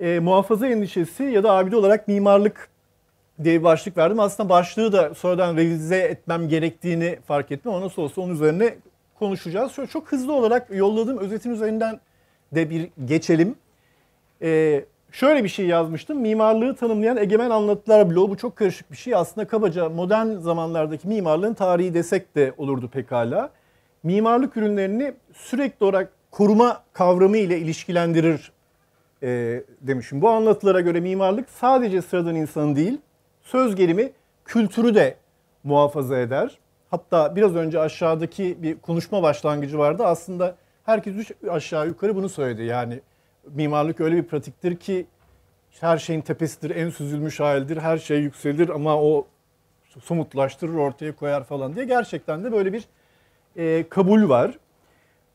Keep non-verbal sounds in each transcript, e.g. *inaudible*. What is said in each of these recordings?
e, muhafaza endişesi ya da abide olarak mimarlık diye bir başlık verdim. Aslında başlığı da sonradan revize etmem gerektiğini fark ettim ama nasıl olsa onun üzerine konuşacağız. Şöyle çok hızlı olarak yolladığım özetin üzerinden de bir geçelim. Ee, şöyle bir şey yazmıştım. Mimarlığı tanımlayan egemen anlatılar bloğu. Bu çok karışık bir şey. Aslında kabaca modern zamanlardaki mimarlığın tarihi desek de olurdu pekala. Mimarlık ürünlerini sürekli olarak koruma kavramı ile ilişkilendirir e, demişim. Bu anlatılara göre mimarlık sadece sıradan insanı değil, söz gelimi kültürü de muhafaza eder. Hatta biraz önce aşağıdaki bir konuşma başlangıcı vardı. Aslında herkes üç aşağı yukarı bunu söyledi. Yani mimarlık öyle bir pratiktir ki her şeyin tepesidir, en süzülmüş halidir, her şey yükselir ama o somutlaştırır, ortaya koyar falan diye gerçekten de böyle bir e, kabul var.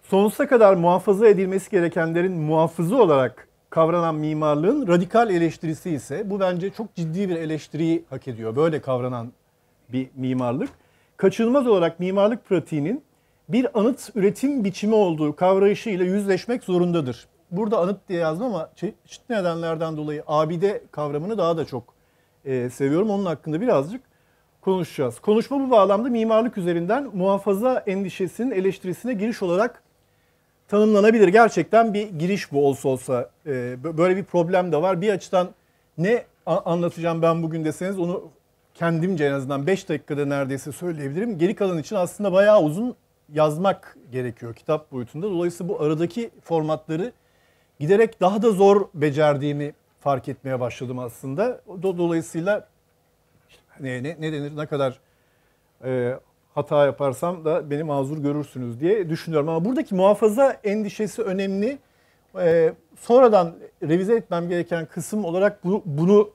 Sonsuza kadar muhafaza edilmesi gerekenlerin muhafızı olarak kavranan mimarlığın radikal eleştirisi ise bu bence çok ciddi bir eleştiriyi hak ediyor. Böyle kavranan bir mimarlık. Kaçınılmaz olarak mimarlık pratiğinin bir anıt üretim biçimi olduğu kavrayışıyla yüzleşmek zorundadır. Burada anıt diye yazdım ama çeşitli nedenlerden dolayı abide kavramını daha da çok e, seviyorum. Onun hakkında birazcık konuşacağız. Konuşma bu bağlamda mimarlık üzerinden muhafaza endişesinin eleştirisine giriş olarak tanımlanabilir. Gerçekten bir giriş bu olsa olsa. Ee, böyle bir problem de var. Bir açıdan ne anlatacağım ben bugün deseniz onu kendimce en azından 5 dakikada neredeyse söyleyebilirim. Geri kalan için aslında bayağı uzun yazmak gerekiyor kitap boyutunda. Dolayısıyla bu aradaki formatları giderek daha da zor becerdiğimi fark etmeye başladım aslında. Dolayısıyla ne, ne, ne denir ne kadar e, hata yaparsam da beni mazur görürsünüz diye düşünüyorum. Ama buradaki muhafaza endişesi önemli. Ee, sonradan revize etmem gereken kısım olarak bu, bunu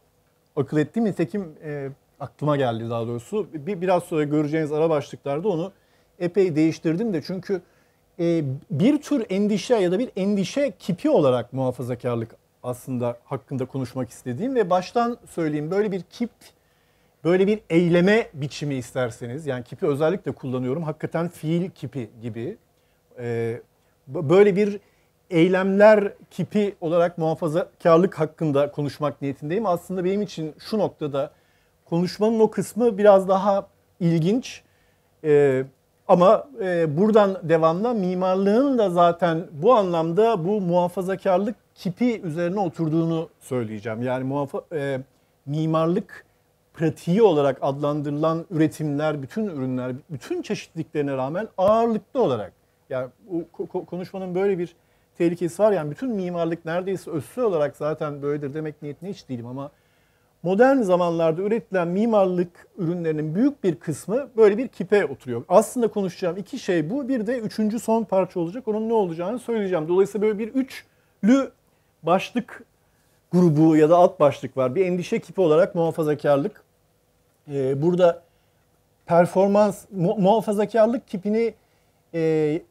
akıl ettiğim nitekim e, aklıma geldi daha doğrusu. Bir, biraz sonra göreceğiniz ara başlıklarda onu epey değiştirdim de çünkü e, bir tür endişe ya da bir endişe kipi olarak muhafazakarlık aslında hakkında konuşmak istediğim ve baştan söyleyeyim böyle bir kip böyle bir eyleme biçimi isterseniz yani kipi özellikle kullanıyorum hakikaten fiil kipi gibi e, böyle bir eylemler kipi olarak muhafazakarlık hakkında konuşmak niyetindeyim. Aslında benim için şu noktada konuşmanın o kısmı biraz daha ilginç e, ama e, buradan devamla mimarlığın da zaten bu anlamda bu muhafazakarlık kipi üzerine oturduğunu söyleyeceğim. Yani muhafa, e, mimarlık pratiği olarak adlandırılan üretimler, bütün ürünler, bütün çeşitliliklerine rağmen ağırlıklı olarak yani bu konuşmanın böyle bir tehlikesi var. Yani bütün mimarlık neredeyse özsü olarak zaten böyledir demek niyetine hiç değilim ama modern zamanlarda üretilen mimarlık ürünlerinin büyük bir kısmı böyle bir kipe oturuyor. Aslında konuşacağım iki şey bu. Bir de üçüncü son parça olacak. Onun ne olacağını söyleyeceğim. Dolayısıyla böyle bir üçlü başlık grubu ya da alt başlık var. Bir endişe kipi olarak muhafazakarlık, e, burada performans, mu- muhafazakarlık tipini e,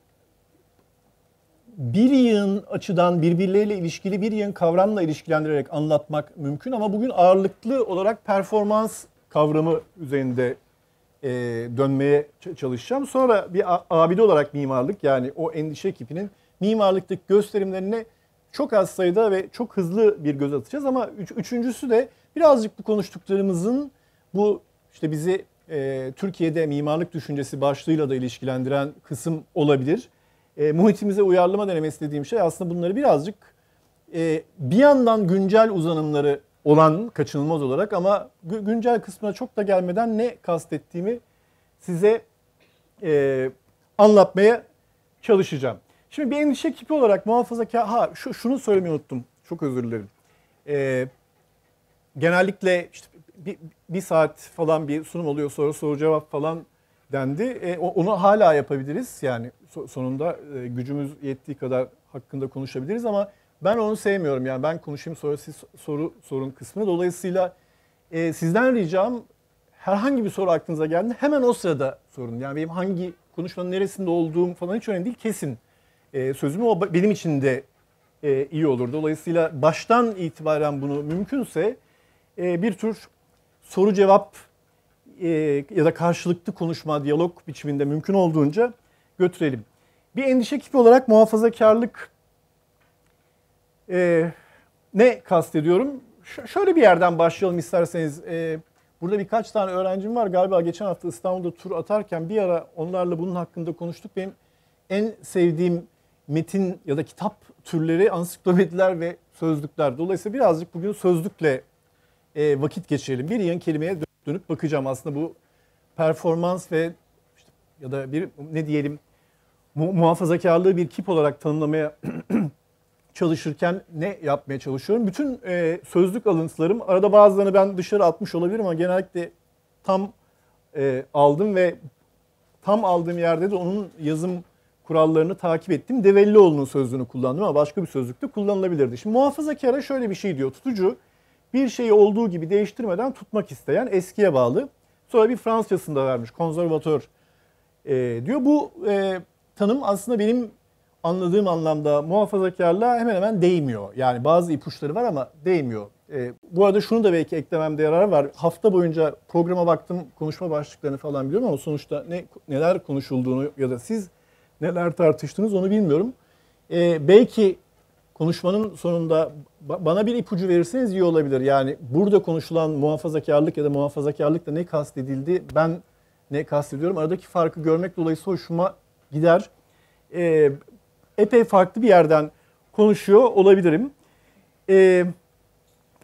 bir yığın açıdan birbirleriyle ilişkili bir yığın kavramla ilişkilendirerek anlatmak mümkün ama bugün ağırlıklı olarak performans kavramı üzerinde e, dönmeye çalışacağım. Sonra bir abide olarak mimarlık yani o endişe ekibinin mimarlıktaki gösterimlerine çok az sayıda ve çok hızlı bir göz atacağız ama üç, üçüncüsü de birazcık bu konuştuklarımızın bu işte bizi e, Türkiye'de mimarlık düşüncesi başlığıyla da ilişkilendiren kısım olabilir. E, muhitimize uyarlama denemesi dediğim şey aslında bunları birazcık e, bir yandan güncel uzanımları olan kaçınılmaz olarak ama güncel kısmına çok da gelmeden ne kastettiğimi size e, anlatmaya çalışacağım. Şimdi bir endişe kipi olarak muhafazakar, ha şu, şunu söylemeyi unuttum, çok özür dilerim. E, genellikle işte bir, bir saat falan bir sunum oluyor sonra soru cevap falan dendi. E, onu hala yapabiliriz yani sonunda e, gücümüz yettiği kadar hakkında konuşabiliriz ama ben onu sevmiyorum yani ben konuşayım sonra siz soru sorun kısmını. Dolayısıyla e, sizden ricam herhangi bir soru aklınıza geldi hemen o sırada sorun. Yani benim hangi konuşmanın neresinde olduğum falan hiç önemli değil kesin e, sözümü o benim için de e, iyi olur. Dolayısıyla baştan itibaren bunu mümkünse e, bir tür soru cevap e, ya da karşılıklı konuşma, diyalog biçiminde mümkün olduğunca götürelim. Bir endişe kipi olarak muhafazakarlık e, ne kastediyorum? Ş- şöyle bir yerden başlayalım isterseniz. E, burada birkaç tane öğrencim var. Galiba geçen hafta İstanbul'da tur atarken bir ara onlarla bunun hakkında konuştuk. Benim en sevdiğim metin ya da kitap türleri ansiklopediler ve sözlükler. Dolayısıyla birazcık bugün sözlükle e, vakit geçirelim. Bir yan kelimeye dönüp bakacağım aslında bu performans ve işte ya da bir ne diyelim mu- muhafazakarlığı bir kip olarak tanımlamaya *clears throat* çalışırken ne yapmaya çalışıyorum? Bütün e, sözlük alıntılarım arada bazılarını ben dışarı atmış olabilirim ama genellikle tam e, aldım ve tam aldığım yerde de onun yazım kurallarını takip ettim. Devellioğlu'nun sözlüğünü kullandım ama başka bir sözlükte kullanılabilirdi. Şimdi muhafazakara şöyle bir şey diyor. Tutucu bir şeyi olduğu gibi değiştirmeden tutmak isteyen eskiye bağlı. Sonra bir Fransızcasını da vermiş konservatör e, diyor. Bu e, tanım aslında benim anladığım anlamda muhafazakarlığa hemen hemen değmiyor. Yani bazı ipuçları var ama değmiyor. E, bu arada şunu da belki eklememde yarar var. Hafta boyunca programa baktım, konuşma başlıklarını falan biliyorum ama sonuçta ne neler konuşulduğunu ya da siz neler tartıştınız onu bilmiyorum. E, belki konuşmanın sonunda bana bir ipucu verirseniz iyi olabilir. Yani burada konuşulan muhafazakarlık ya da muhafazakarlıkla ne kastedildi, ben ne kastediyorum. Aradaki farkı görmek dolayısıyla hoşuma gider. Ee, epey farklı bir yerden konuşuyor olabilirim. Ee,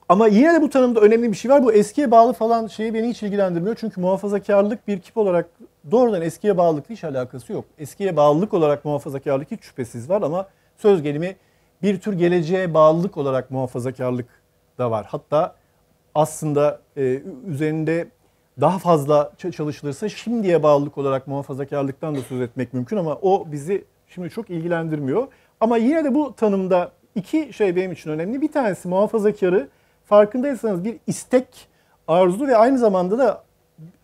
ama yine de bu tanımda önemli bir şey var. Bu eskiye bağlı falan şeyi beni hiç ilgilendirmiyor. Çünkü muhafazakarlık bir kip olarak doğrudan eskiye bağlılıkla hiç alakası yok. Eskiye bağlılık olarak muhafazakarlık hiç şüphesiz var ama söz gelimi bir tür geleceğe bağlılık olarak muhafazakarlık da var. Hatta aslında e, üzerinde daha fazla çalışılırsa şimdiye bağlılık olarak muhafazakarlıktan da söz etmek mümkün ama o bizi şimdi çok ilgilendirmiyor. Ama yine de bu tanımda iki şey benim için önemli. Bir tanesi muhafazakarı farkındaysanız bir istek, arzu ve aynı zamanda da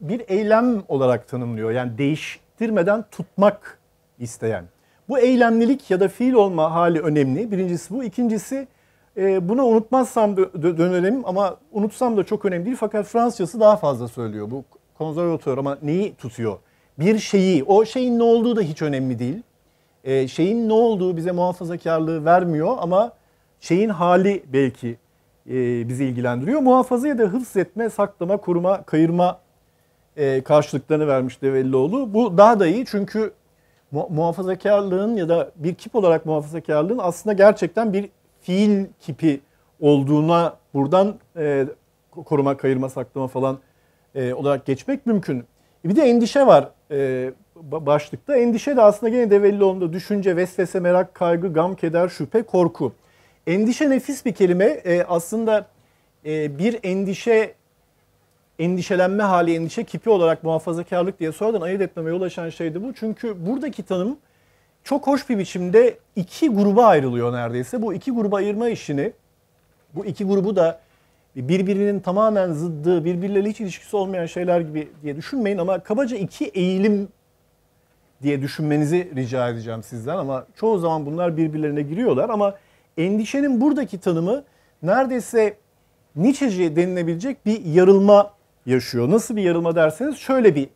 bir eylem olarak tanımlıyor. Yani değiştirmeden tutmak isteyen. Bu eylemlilik ya da fiil olma hali önemli. Birincisi bu. İkincisi e, bunu unutmazsam dönerim ama unutsam da çok önemli değil. Fakat Fransızcası daha fazla söylüyor bu konservatör ama neyi tutuyor? Bir şeyi, o şeyin ne olduğu da hiç önemli değil. E, şeyin ne olduğu bize muhafazakarlığı vermiyor ama şeyin hali belki e, bizi ilgilendiriyor. Muhafaza ya da hıfz etme, saklama, kuruma, kayırma e, karşılıklarını vermiş Develioğlu. Bu daha da iyi çünkü muhafazakarlığın ya da bir kip olarak muhafazakarlığın aslında gerçekten bir fiil kipi olduğuna buradan e, koruma, kayırma, saklama falan e, olarak geçmek mümkün. E bir de endişe var e, başlıkta. Endişe de aslında gene Develioğlu'nda düşünce, vesvese, merak, kaygı, gam, keder, şüphe, korku. Endişe nefis bir kelime. E, aslında e, bir endişe endişelenme hali, endişe kipi olarak muhafazakarlık diye sonradan ayırt etmeme yol açan şeydi bu. Çünkü buradaki tanım çok hoş bir biçimde iki gruba ayrılıyor neredeyse. Bu iki gruba ayırma işini, bu iki grubu da birbirinin tamamen zıddı, birbirleriyle hiç ilişkisi olmayan şeyler gibi diye düşünmeyin ama kabaca iki eğilim diye düşünmenizi rica edeceğim sizden ama çoğu zaman bunlar birbirlerine giriyorlar ama endişenin buradaki tanımı neredeyse Nietzsche'ci denilebilecek bir yarılma yaşıyor. Nasıl bir yarılma derseniz şöyle bir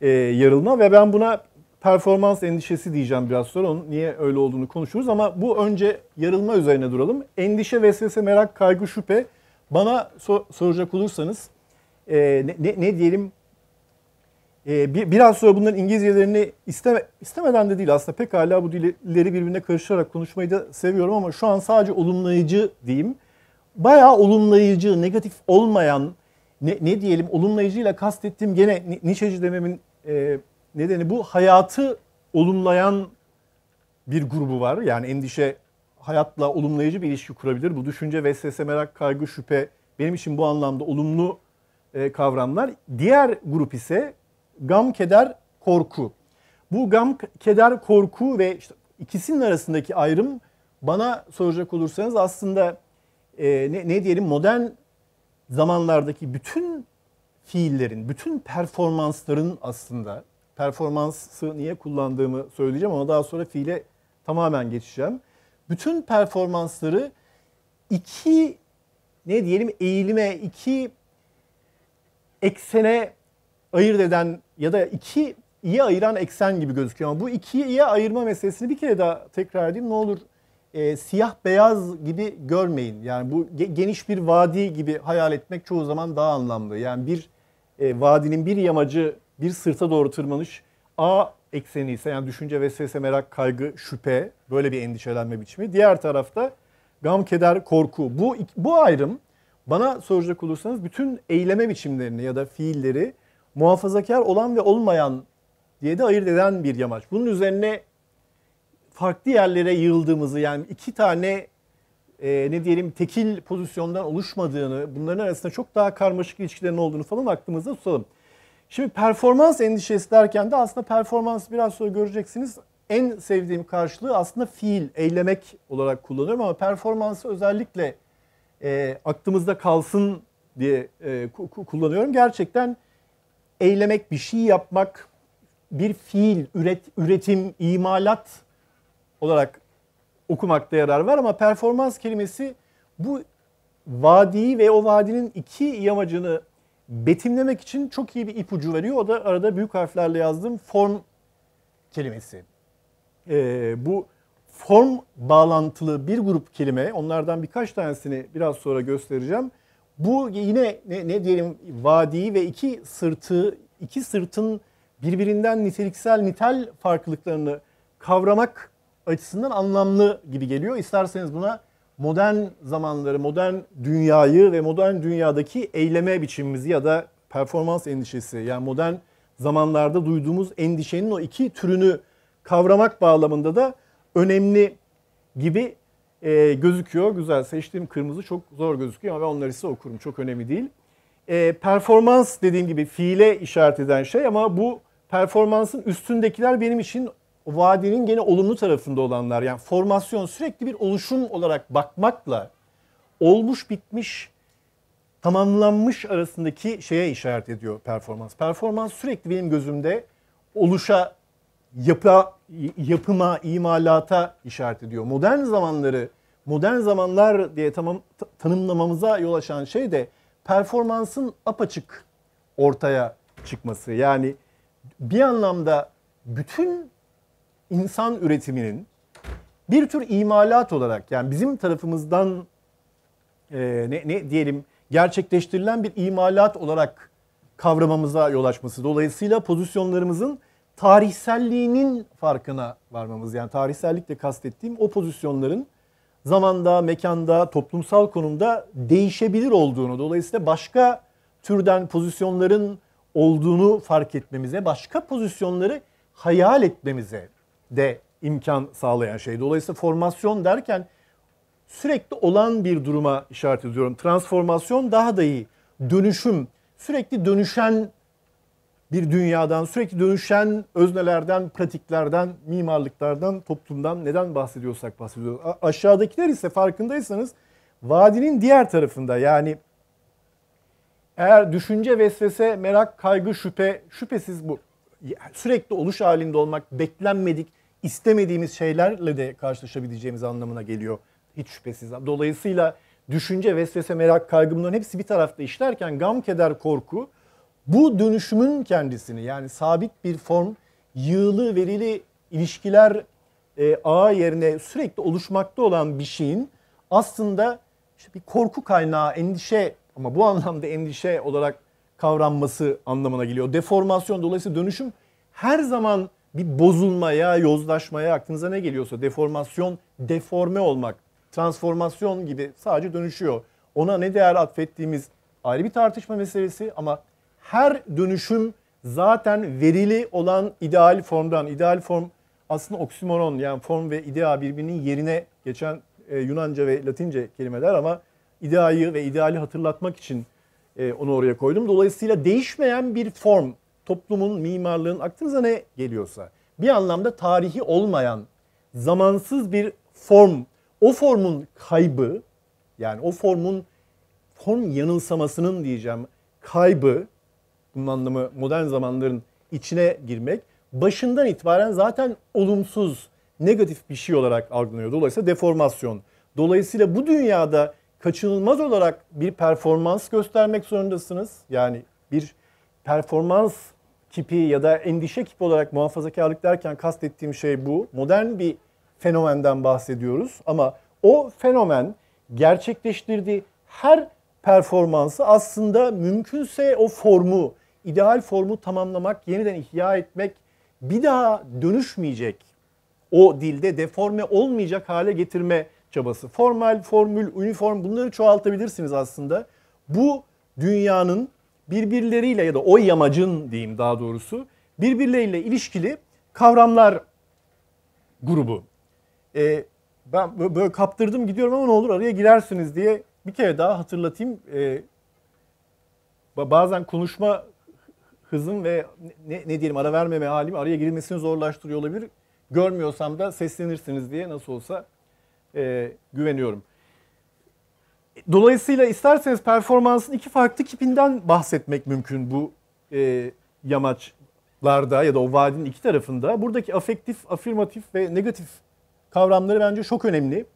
e, yarılma ve ben buna performans endişesi diyeceğim biraz sonra. Onun niye öyle olduğunu konuşuruz ama bu önce yarılma üzerine duralım. Endişe, vesvese, merak, kaygı, şüphe. Bana so- soracak olursanız e, ne, ne, diyelim e, bir, biraz sonra bunların İngilizcelerini isteme, istemeden de değil aslında pekala bu dilleri birbirine karıştırarak konuşmayı da seviyorum ama şu an sadece olumlayıcı diyeyim. Bayağı olumlayıcı, negatif olmayan ne, ne diyelim olumlayıcıyla kastettiğim gene Nietzsche'ci dememin e, nedeni bu hayatı olumlayan bir grubu var. Yani endişe hayatla olumlayıcı bir ilişki kurabilir. Bu düşünce, vesvese, merak, kaygı, şüphe benim için bu anlamda olumlu e, kavramlar. Diğer grup ise gam, keder, korku. Bu gam, keder, korku ve işte ikisinin arasındaki ayrım bana soracak olursanız aslında e, ne, ne diyelim modern zamanlardaki bütün fiillerin, bütün performansların aslında performansı niye kullandığımı söyleyeceğim ama daha sonra fiile tamamen geçeceğim. Bütün performansları iki ne diyelim eğilime, iki eksene ayırt eden ya da iki ikiye ayıran eksen gibi gözüküyor. Ama bu ikiye ayırma meselesini bir kere daha tekrar edeyim. Ne olur e, siyah beyaz gibi görmeyin. Yani bu geniş bir vadi gibi hayal etmek çoğu zaman daha anlamlı. Yani bir e, vadinin bir yamacı bir sırta doğru tırmanış A ekseni ise yani düşünce, vesvese, merak, kaygı, şüphe böyle bir endişelenme biçimi. Diğer tarafta gam, keder, korku. Bu, bu ayrım bana soracak olursanız bütün eyleme biçimlerini ya da fiilleri muhafazakar olan ve olmayan diye de ayırt eden bir yamaç. Bunun üzerine farklı yerlere yığıldığımızı yani iki tane e, ne diyelim tekil pozisyondan oluşmadığını, bunların arasında çok daha karmaşık ilişkilerin olduğunu falan aklımızda tutalım. Şimdi performans endişesi derken de aslında performans biraz sonra göreceksiniz. En sevdiğim karşılığı aslında fiil, eylemek olarak kullanıyorum ama performansı özellikle e, aklımızda kalsın diye e, kullanıyorum. Gerçekten eylemek, bir şey yapmak, bir fiil, üret, üretim, imalat olarak okumakta yarar var ama performans kelimesi bu vadiyi ve o vadinin iki yamacını betimlemek için çok iyi bir ipucu veriyor. O da arada büyük harflerle yazdığım form kelimesi. Ee, bu form bağlantılı bir grup kelime, onlardan birkaç tanesini biraz sonra göstereceğim. Bu yine ne, ne diyelim vadiyi ve iki sırtı, iki sırtın birbirinden niteliksel nitel farklılıklarını kavramak açısından anlamlı gibi geliyor. İsterseniz buna modern zamanları, modern dünyayı ve modern dünyadaki eyleme biçimimizi ya da performans endişesi yani modern zamanlarda duyduğumuz endişenin o iki türünü kavramak bağlamında da önemli gibi e, gözüküyor. Güzel seçtiğim kırmızı çok zor gözüküyor ama ben onları size okurum çok önemli değil. E, performans dediğim gibi fiile işaret eden şey ama bu performansın üstündekiler benim için o vadinin gene olumlu tarafında olanlar yani formasyon sürekli bir oluşum olarak bakmakla olmuş bitmiş tamamlanmış arasındaki şeye işaret ediyor performans. Performans sürekli benim gözümde oluşa, yapı, yapıma, imalata işaret ediyor. Modern zamanları, modern zamanlar diye tamam, tanımlamamıza yol açan şey de performansın apaçık ortaya çıkması. Yani bir anlamda bütün insan üretiminin bir tür imalat olarak yani bizim tarafımızdan e, ne, ne diyelim gerçekleştirilen bir imalat olarak kavramamıza yol açması. Dolayısıyla pozisyonlarımızın tarihselliğinin farkına varmamız. Yani tarihsellikle kastettiğim o pozisyonların zamanda, mekanda, toplumsal konumda değişebilir olduğunu, dolayısıyla başka türden pozisyonların olduğunu fark etmemize, başka pozisyonları hayal etmemize de imkan sağlayan şey. Dolayısıyla formasyon derken sürekli olan bir duruma işaret ediyorum. Transformasyon daha da iyi. Dönüşüm, sürekli dönüşen bir dünyadan, sürekli dönüşen öznelerden, pratiklerden, mimarlıklardan, toplumdan neden bahsediyorsak bahsediyoruz. A- aşağıdakiler ise farkındaysanız vadinin diğer tarafında yani eğer düşünce, vesvese, merak, kaygı, şüphe, şüphesiz bu sürekli oluş halinde olmak beklenmedik, istemediğimiz şeylerle de karşılaşabileceğimiz anlamına geliyor hiç şüphesiz. Dolayısıyla düşünce, vesvese, merak, kaygı bunların hepsi bir tarafta işlerken gam, keder, korku bu dönüşümün kendisini yani sabit bir form, yığılı, verili ilişkiler e, ağı yerine sürekli oluşmakta olan bir şeyin aslında işte bir korku kaynağı, endişe ama bu anlamda endişe olarak kavranması anlamına geliyor. Deformasyon dolayısıyla dönüşüm her zaman bir bozulmaya, yozlaşmaya aklınıza ne geliyorsa deformasyon, deforme olmak, transformasyon gibi sadece dönüşüyor. Ona ne değer atfettiğimiz ayrı bir tartışma meselesi ama her dönüşüm zaten verili olan ideal formdan, ideal form aslında oksimoron yani form ve idea birbirinin yerine geçen e, Yunanca ve Latince kelimeler ama ideayı ve ideali hatırlatmak için e, onu oraya koydum. Dolayısıyla değişmeyen bir form toplumun, mimarlığın aklınıza ne geliyorsa bir anlamda tarihi olmayan zamansız bir form, o formun kaybı yani o formun form yanılsamasının diyeceğim kaybı bunun anlamı modern zamanların içine girmek başından itibaren zaten olumsuz, negatif bir şey olarak algılanıyor. Dolayısıyla deformasyon. Dolayısıyla bu dünyada kaçınılmaz olarak bir performans göstermek zorundasınız. Yani bir performans kipi ya da endişe kipi olarak muhafazakarlık derken kastettiğim şey bu. Modern bir fenomenden bahsediyoruz ama o fenomen gerçekleştirdiği her performansı aslında mümkünse o formu, ideal formu tamamlamak, yeniden ihya etmek, bir daha dönüşmeyecek, o dilde deforme olmayacak hale getirme çabası. Formal, formül, üniform bunları çoğaltabilirsiniz aslında. Bu dünyanın birbirleriyle ya da o yamacın diyeyim daha doğrusu birbirleriyle ilişkili kavramlar grubu. Ee, ben böyle kaptırdım gidiyorum ama ne olur araya girersiniz diye bir kere daha hatırlatayım. Ee, bazen konuşma hızım ve ne, ne diyelim ara vermeme halim araya girilmesini zorlaştırıyor olabilir. Görmüyorsam da seslenirsiniz diye nasıl olsa e, güveniyorum. Dolayısıyla isterseniz performansın iki farklı kipinden bahsetmek mümkün bu e, yamaçlarda ya da o vadinin iki tarafında. Buradaki afektif, afirmatif ve negatif kavramları bence çok önemli.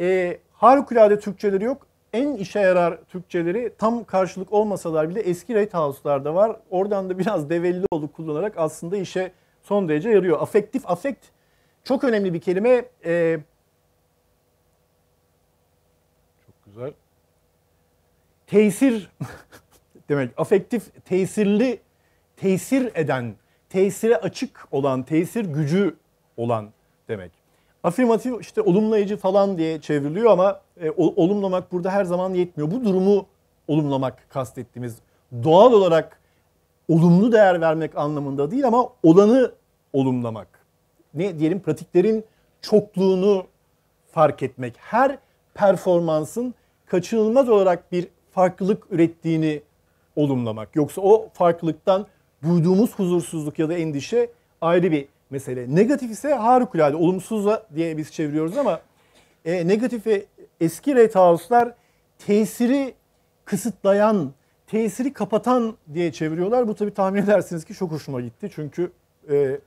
E, harikulade Türkçeleri yok. En işe yarar Türkçeleri tam karşılık olmasalar bile eski Rate House'larda var. Oradan da biraz develli olu kullanarak aslında işe son derece yarıyor. Afektif, afekt çok önemli bir kelime. E, tesir demek afektif tesirli tesir eden, tesire açık olan, tesir gücü olan demek. Afirmatif işte olumlayıcı falan diye çevriliyor ama e, olumlamak burada her zaman yetmiyor. Bu durumu olumlamak kastettiğimiz doğal olarak olumlu değer vermek anlamında değil ama olanı olumlamak. Ne diyelim pratiklerin çokluğunu fark etmek. Her performansın kaçınılmaz olarak bir farklılık ürettiğini olumlamak. Yoksa o farklılıktan duyduğumuz huzursuzluk ya da endişe ayrı bir mesele. Negatif ise harikulade, olumsuzla diye biz çeviriyoruz ama e, negatif ve eski Ratehouse'lar tesiri kısıtlayan, tesiri kapatan diye çeviriyorlar. Bu tabii tahmin edersiniz ki çok hoşuma gitti. Çünkü e,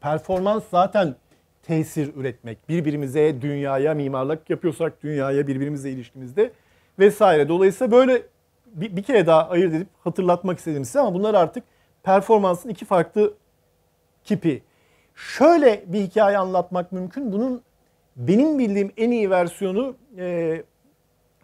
performans zaten tesir üretmek. Birbirimize, dünyaya mimarlık yapıyorsak dünyaya birbirimizle ilişkimizde vesaire. Dolayısıyla böyle bir, bir kere daha ayırt edip hatırlatmak istedim size ama bunlar artık performansın iki farklı kipi. Şöyle bir hikaye anlatmak mümkün. Bunun benim bildiğim en iyi versiyonu e,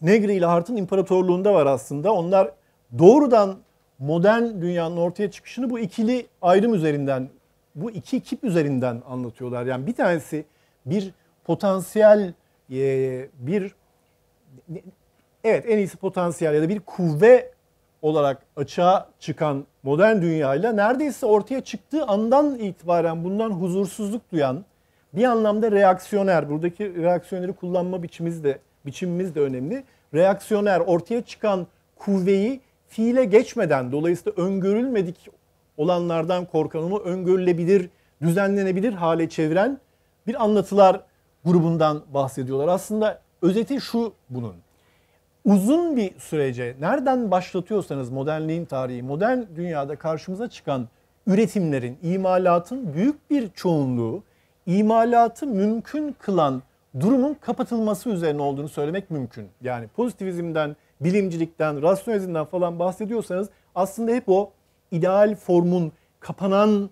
Negri ile Hart'ın imparatorluğunda var aslında. Onlar doğrudan modern dünyanın ortaya çıkışını bu ikili ayrım üzerinden, bu iki kip üzerinden anlatıyorlar. Yani bir tanesi bir potansiyel e, bir evet en iyisi potansiyel ya da bir kuvve olarak açığa çıkan modern dünyayla neredeyse ortaya çıktığı andan itibaren bundan huzursuzluk duyan bir anlamda reaksiyoner buradaki reaksiyoneri kullanma biçimimiz de biçimimiz de önemli. Reaksiyoner ortaya çıkan kuvveyi fiile geçmeden dolayısıyla öngörülmedik olanlardan korkan onu öngörülebilir, düzenlenebilir hale çeviren bir anlatılar grubundan bahsediyorlar. Aslında özeti şu bunun uzun bir sürece nereden başlatıyorsanız modernliğin tarihi, modern dünyada karşımıza çıkan üretimlerin, imalatın büyük bir çoğunluğu imalatı mümkün kılan durumun kapatılması üzerine olduğunu söylemek mümkün. Yani pozitivizmden, bilimcilikten, rasyonalizmden falan bahsediyorsanız aslında hep o ideal formun kapanan,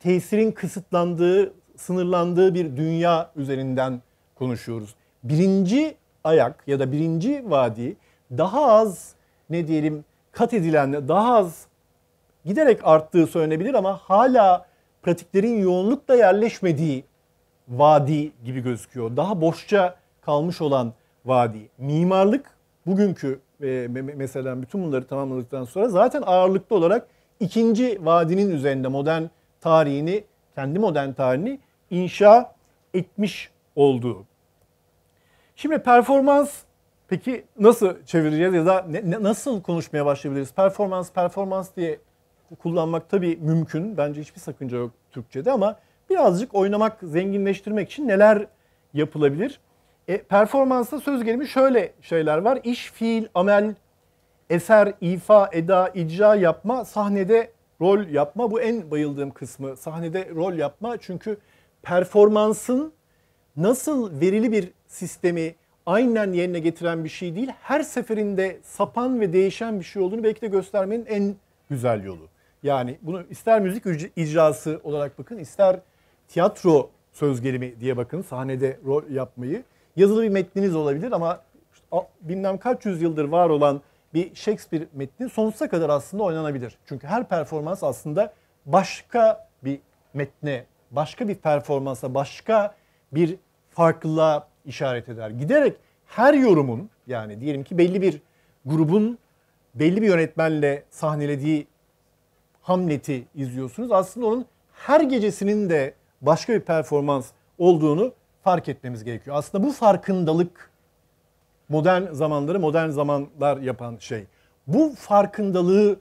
tesirin kısıtlandığı, sınırlandığı bir dünya üzerinden konuşuyoruz. Birinci ayak ya da birinci vadi daha az ne diyelim kat edilen daha az giderek arttığı söylenebilir ama hala pratiklerin yoğunlukla yerleşmediği vadi gibi gözüküyor. Daha boşça kalmış olan vadi. Mimarlık bugünkü e, mesela bütün bunları tamamladıktan sonra zaten ağırlıklı olarak ikinci vadinin üzerinde modern tarihini, kendi modern tarihini inşa etmiş olduğu Şimdi performans peki nasıl çevireceğiz ya da ne, ne, nasıl konuşmaya başlayabiliriz? Performans, performans diye kullanmak tabii mümkün. Bence hiçbir sakınca yok Türkçe'de ama birazcık oynamak, zenginleştirmek için neler yapılabilir? E, performansta söz gelimi şöyle şeyler var. İş, fiil, amel, eser, ifa, eda, icra yapma, sahnede rol yapma. Bu en bayıldığım kısmı. Sahnede rol yapma. Çünkü performansın nasıl verili bir sistemi aynen yerine getiren bir şey değil. Her seferinde sapan ve değişen bir şey olduğunu belki de göstermenin en güzel yolu. Yani bunu ister müzik icrası olarak bakın, ister tiyatro söz gelimi diye bakın sahnede rol yapmayı. Yazılı bir metniniz olabilir ama bilmem kaç yüzyıldır var olan bir Shakespeare metni sonsuza kadar aslında oynanabilir. Çünkü her performans aslında başka bir metne, başka bir performansa, başka bir farklılığa işaret eder. Giderek her yorumun yani diyelim ki belli bir grubun belli bir yönetmenle sahnelediği Hamlet'i izliyorsunuz. Aslında onun her gecesinin de başka bir performans olduğunu fark etmemiz gerekiyor. Aslında bu farkındalık modern zamanları modern zamanlar yapan şey. Bu farkındalığı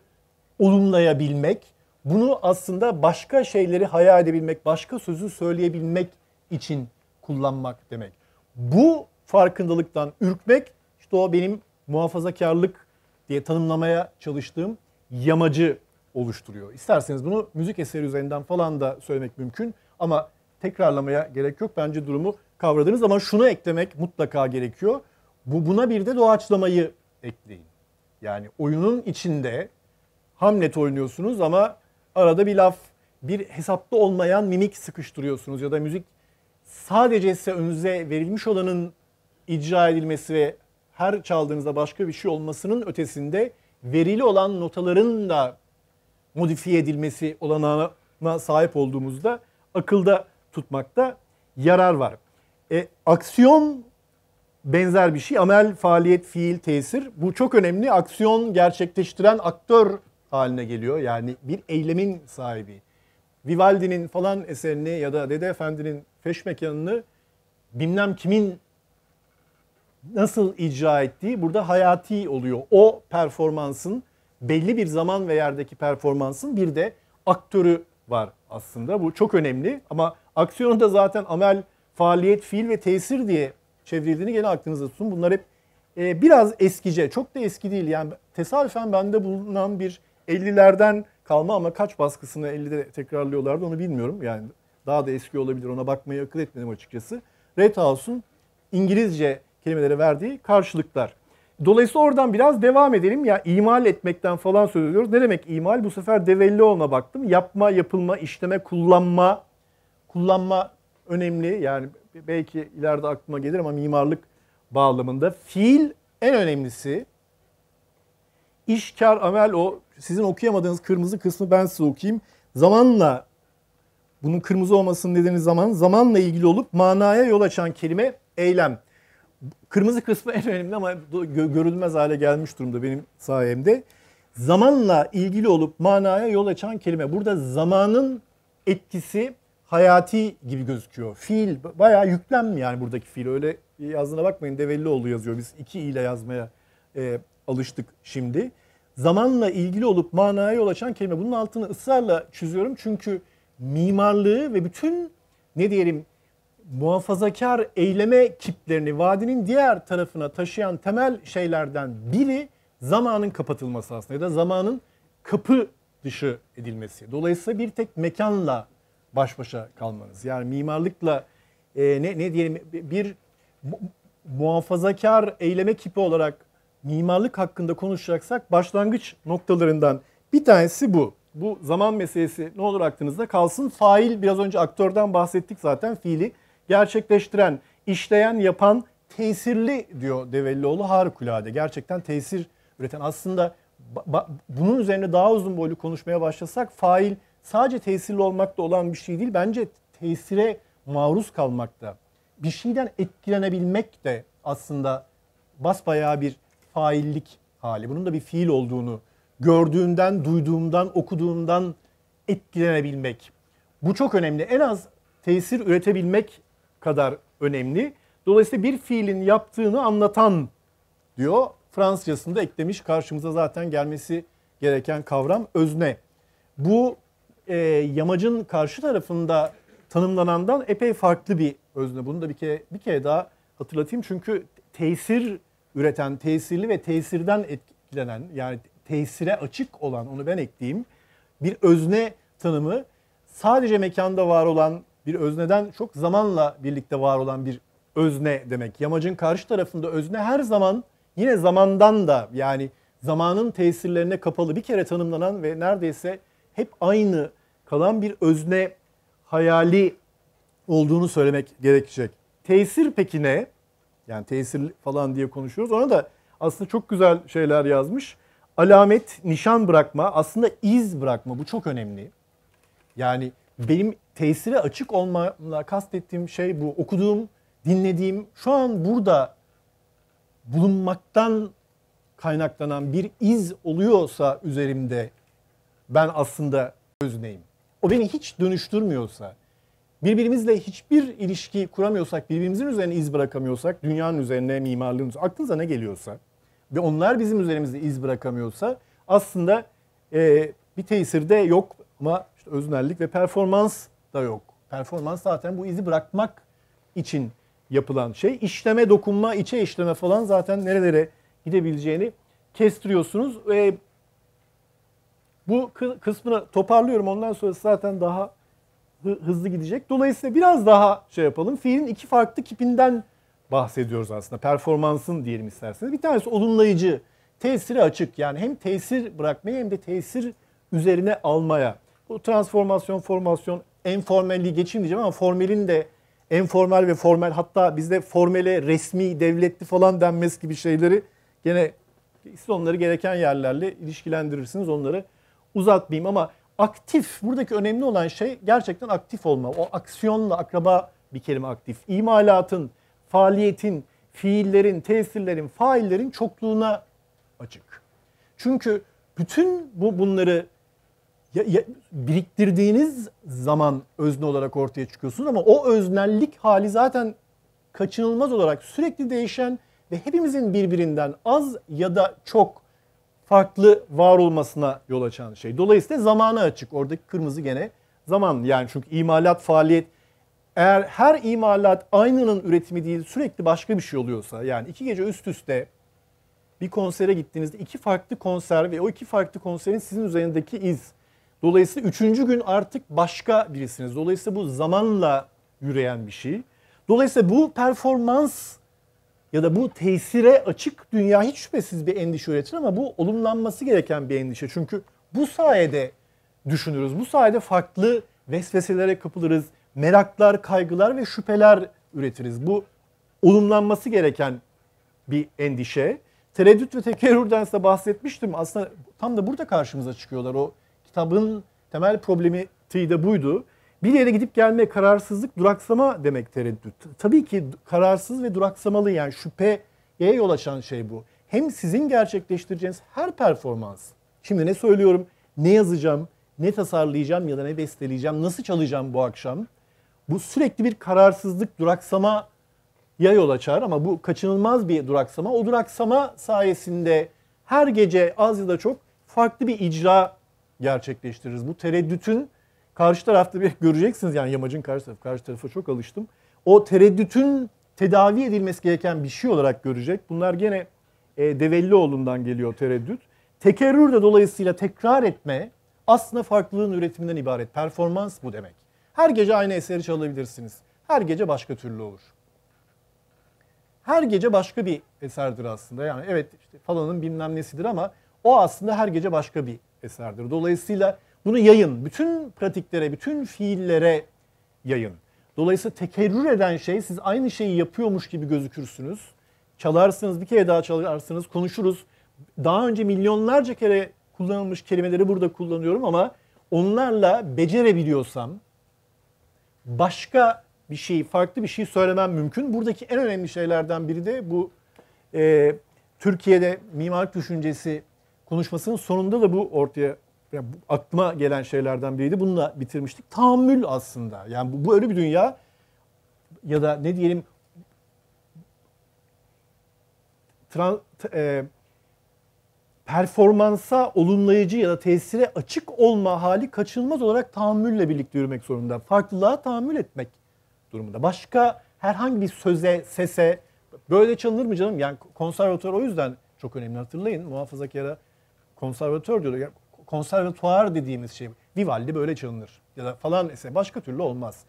olumlayabilmek, bunu aslında başka şeyleri hayal edebilmek, başka sözü söyleyebilmek için kullanmak demek bu farkındalıktan ürkmek işte o benim muhafazakarlık diye tanımlamaya çalıştığım yamacı oluşturuyor. İsterseniz bunu müzik eseri üzerinden falan da söylemek mümkün ama tekrarlamaya gerek yok. Bence durumu kavradınız ama şunu eklemek mutlaka gerekiyor. Bu buna bir de doğaçlamayı ekleyin. Yani oyunun içinde Hamlet oynuyorsunuz ama arada bir laf, bir hesapta olmayan mimik sıkıştırıyorsunuz ya da müzik sadece size önünüze verilmiş olanın icra edilmesi ve her çaldığınızda başka bir şey olmasının ötesinde verili olan notaların da modifiye edilmesi olanağına sahip olduğumuzda akılda tutmakta yarar var. E, aksiyon benzer bir şey. Amel, faaliyet, fiil, tesir. Bu çok önemli. Aksiyon gerçekleştiren aktör haline geliyor. Yani bir eylemin sahibi. Vivaldi'nin falan eserini ya da Dede Efendi'nin feş mekanını bilmem kimin nasıl icra ettiği burada hayati oluyor. O performansın belli bir zaman ve yerdeki performansın bir de aktörü var aslında. Bu çok önemli ama aksiyonu da zaten amel, faaliyet, fiil ve tesir diye çevrildiğini gene aklınızda tutun. Bunlar hep e, biraz eskice, çok da eski değil. Yani tesadüfen bende bulunan bir 50'lerden kalma ama kaç baskısını 50'de tekrarlıyorlardı onu bilmiyorum. Yani daha da eski olabilir ona bakmayı akıl etmedim açıkçası. Red House'un İngilizce kelimelere verdiği karşılıklar. Dolayısıyla oradan biraz devam edelim. Ya imal etmekten falan söz ediyoruz. Ne demek imal? Bu sefer develli olma baktım. Yapma, yapılma, işleme, kullanma. Kullanma önemli. Yani belki ileride aklıma gelir ama mimarlık bağlamında. Fiil en önemlisi. İşkar amel o sizin okuyamadığınız kırmızı kısmı ben size okuyayım. Zamanla bunun kırmızı olmasının nedeni zaman, zamanla ilgili olup manaya yol açan kelime eylem. Kırmızı kısmı en önemli ama görülmez hale gelmiş durumda benim sayemde. Zamanla ilgili olup manaya yol açan kelime. Burada zamanın etkisi hayati gibi gözüküyor. Fiil bayağı yüklenmiyor yani buradaki fiil öyle yazdığına bakmayın oluyor yazıyor. Biz iki ile yazmaya e, alıştık şimdi. Zamanla ilgili olup manaya yol açan kelime. Bunun altını ısrarla çiziyorum çünkü mimarlığı ve bütün ne diyelim muhafazakar eyleme kiplerini vadinin diğer tarafına taşıyan temel şeylerden biri zamanın kapatılması aslında ya da zamanın kapı dışı edilmesi. Dolayısıyla bir tek mekanla baş başa kalmanız. Yani mimarlıkla e, ne, ne diyelim bir muhafazakar eyleme kipi olarak mimarlık hakkında konuşacaksak başlangıç noktalarından bir tanesi bu. Bu zaman meselesi ne olur aklınızda kalsın. Fail biraz önce aktörden bahsettik zaten fiili gerçekleştiren, işleyen, yapan, tesirli diyor Devellioğlu harikulade. Gerçekten tesir üreten. Aslında bunun üzerine daha uzun boylu konuşmaya başlasak fail sadece tesirli olmakta olan bir şey değil. Bence tesire maruz kalmakta. Bir şeyden etkilenebilmek de aslında basbayağı bir faillik hali. Bunun da bir fiil olduğunu gördüğümden, duyduğumdan, okuduğumdan etkilenebilmek. Bu çok önemli. En az tesir üretebilmek kadar önemli. Dolayısıyla bir fiilin yaptığını anlatan diyor. Fransızcasını da eklemiş. Karşımıza zaten gelmesi gereken kavram özne. Bu e, yamacın karşı tarafında tanımlanandan epey farklı bir özne. Bunu da bir kere, bir kere daha hatırlatayım. Çünkü tesir üreten, tesirli ve tesirden etkilenen yani tesire açık olan onu ben ekleyeyim bir özne tanımı sadece mekanda var olan bir özneden çok zamanla birlikte var olan bir özne demek. Yamacın karşı tarafında özne her zaman yine zamandan da yani zamanın tesirlerine kapalı bir kere tanımlanan ve neredeyse hep aynı kalan bir özne hayali olduğunu söylemek gerekecek. Tesir peki ne? Yani tesir falan diye konuşuyoruz. Ona da aslında çok güzel şeyler yazmış. Alamet, nişan bırakma, aslında iz bırakma bu çok önemli. Yani benim tesire açık olmamla kastettiğim şey bu. Okuduğum, dinlediğim, şu an burada bulunmaktan kaynaklanan bir iz oluyorsa üzerimde ben aslında özneyim. O beni hiç dönüştürmüyorsa, birbirimizle hiçbir ilişki kuramıyorsak, birbirimizin üzerine iz bırakamıyorsak, dünyanın üzerine mimarlığımız, aklınıza ne geliyorsa ve onlar bizim üzerimizde iz bırakamıyorsa aslında e, bir tesirde yok ama işte öznellik ve performans da yok. Performans zaten bu izi bırakmak için yapılan şey. İşleme, dokunma, içe işleme falan zaten nerelere gidebileceğini kestiriyorsunuz. ve bu kısmını toparlıyorum. Ondan sonra zaten daha hızlı gidecek. Dolayısıyla biraz daha şey yapalım. Fiilin iki farklı kipinden bahsediyoruz aslında. Performansın diyelim isterseniz. Bir tanesi olumlayıcı, tesiri açık. Yani hem tesir bırakmaya hem de tesir üzerine almaya. Bu transformasyon, formasyon, enformelliği geçeyim diyeceğim ama formelin de enformal ve formel hatta bizde formele, resmi, devletli falan denmesi gibi şeyleri gene siz onları gereken yerlerle ilişkilendirirsiniz. Onları uzatmayayım ama aktif, buradaki önemli olan şey gerçekten aktif olma. O aksiyonla akraba bir kelime aktif. İmalatın, faaliyetin, fiillerin, tesirlerin, faillerin çokluğuna açık. Çünkü bütün bu bunları ya, ya, biriktirdiğiniz zaman özne olarak ortaya çıkıyorsunuz ama o öznellik hali zaten kaçınılmaz olarak sürekli değişen ve hepimizin birbirinden az ya da çok farklı var olmasına yol açan şey. Dolayısıyla zamana açık. Oradaki kırmızı gene zaman yani çünkü imalat faaliyet eğer her imalat aynının üretimi değil sürekli başka bir şey oluyorsa yani iki gece üst üste bir konsere gittiğinizde iki farklı konser ve o iki farklı konserin sizin üzerindeki iz. Dolayısıyla üçüncü gün artık başka birisiniz. Dolayısıyla bu zamanla yürüyen bir şey. Dolayısıyla bu performans ya da bu tesire açık dünya hiç şüphesiz bir endişe üretir ama bu olumlanması gereken bir endişe. Çünkü bu sayede düşünürüz. Bu sayede farklı vesveselere kapılırız. Meraklar, kaygılar ve şüpheler üretiriz. Bu olumlanması gereken bir endişe. Tereddüt ve tekerrürden size bahsetmiştim. Aslında tam da burada karşımıza çıkıyorlar. O kitabın temel problemi de buydu. Bir yere gidip gelme, kararsızlık, duraksama demek tereddüt. Tabii ki kararsız ve duraksamalı yani şüpheye yol açan şey bu. Hem sizin gerçekleştireceğiniz her performans, şimdi ne söylüyorum, ne yazacağım, ne tasarlayacağım ya da ne besteleyeceğim, nasıl çalacağım bu akşam, bu sürekli bir kararsızlık, duraksama ya yol açar ama bu kaçınılmaz bir duraksama. O duraksama sayesinde her gece az ya da çok farklı bir icra gerçekleştiririz. Bu tereddütün Karşı tarafta bir göreceksiniz yani yamacın karşı tarafı. Karşı tarafa çok alıştım. O tereddütün tedavi edilmesi gereken bir şey olarak görecek. Bunlar gene e, Devellioğlu'ndan geliyor tereddüt. Tekerrür de dolayısıyla tekrar etme aslında farklılığın üretiminden ibaret. Performans bu demek. Her gece aynı eseri çalabilirsiniz. Her gece başka türlü olur. Her gece başka bir eserdir aslında. Yani evet işte falanın bilmem nesidir ama o aslında her gece başka bir eserdir. Dolayısıyla bunu yayın. Bütün pratiklere, bütün fiillere yayın. Dolayısıyla tekerrür eden şey siz aynı şeyi yapıyormuş gibi gözükürsünüz. Çalarsınız, bir kere daha çalarsınız, konuşuruz. Daha önce milyonlarca kere kullanılmış kelimeleri burada kullanıyorum ama onlarla becerebiliyorsam başka bir şey, farklı bir şey söylemem mümkün. Buradaki en önemli şeylerden biri de bu e, Türkiye'de mimarlık düşüncesi konuşmasının sonunda da bu ortaya yani bu aklıma gelen şeylerden biriydi. Bununla bitirmiştik. Tahammül aslında. Yani bu, bu öyle bir dünya ya da ne diyelim tran, e, performansa olumlayıcı ya da tesire açık olma hali kaçınılmaz olarak tahammülle birlikte yürümek zorunda. Farklılığa tahammül etmek durumunda. Başka herhangi bir söze, sese böyle çalınır mı canım? Yani konservatör o yüzden çok önemli hatırlayın. Muhafazakara konservatör diyorlar. Yani konservatuar dediğimiz şey Vivaldi böyle çalınır ya da falan ise başka türlü olmaz.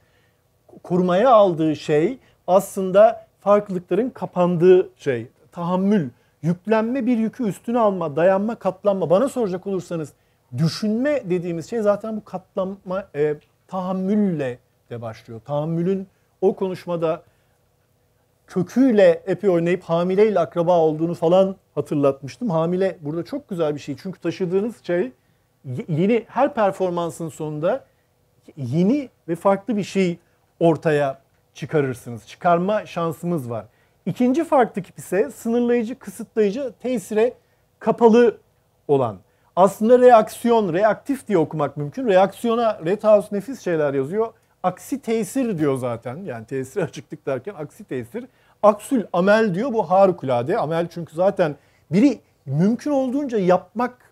Kurmaya aldığı şey aslında farklılıkların kapandığı şey. Tahammül, yüklenme bir yükü üstüne alma, dayanma, katlanma. Bana soracak olursanız düşünme dediğimiz şey zaten bu katlanma, e, tahammülle de başlıyor. Tahammülün o konuşmada köküyle epey oynayıp hamileyle akraba olduğunu falan hatırlatmıştım. Hamile burada çok güzel bir şey. Çünkü taşıdığınız şey yeni her performansın sonunda yeni ve farklı bir şey ortaya çıkarırsınız. Çıkarma şansımız var. İkinci farklı tip ise sınırlayıcı, kısıtlayıcı, tesire kapalı olan. Aslında reaksiyon, reaktif diye okumak mümkün. Reaksiyona retaus nefis şeyler yazıyor. Aksi tesir diyor zaten. Yani tesire açıklık derken aksi tesir. Aksül amel diyor bu harikulade. Amel çünkü zaten biri mümkün olduğunca yapmak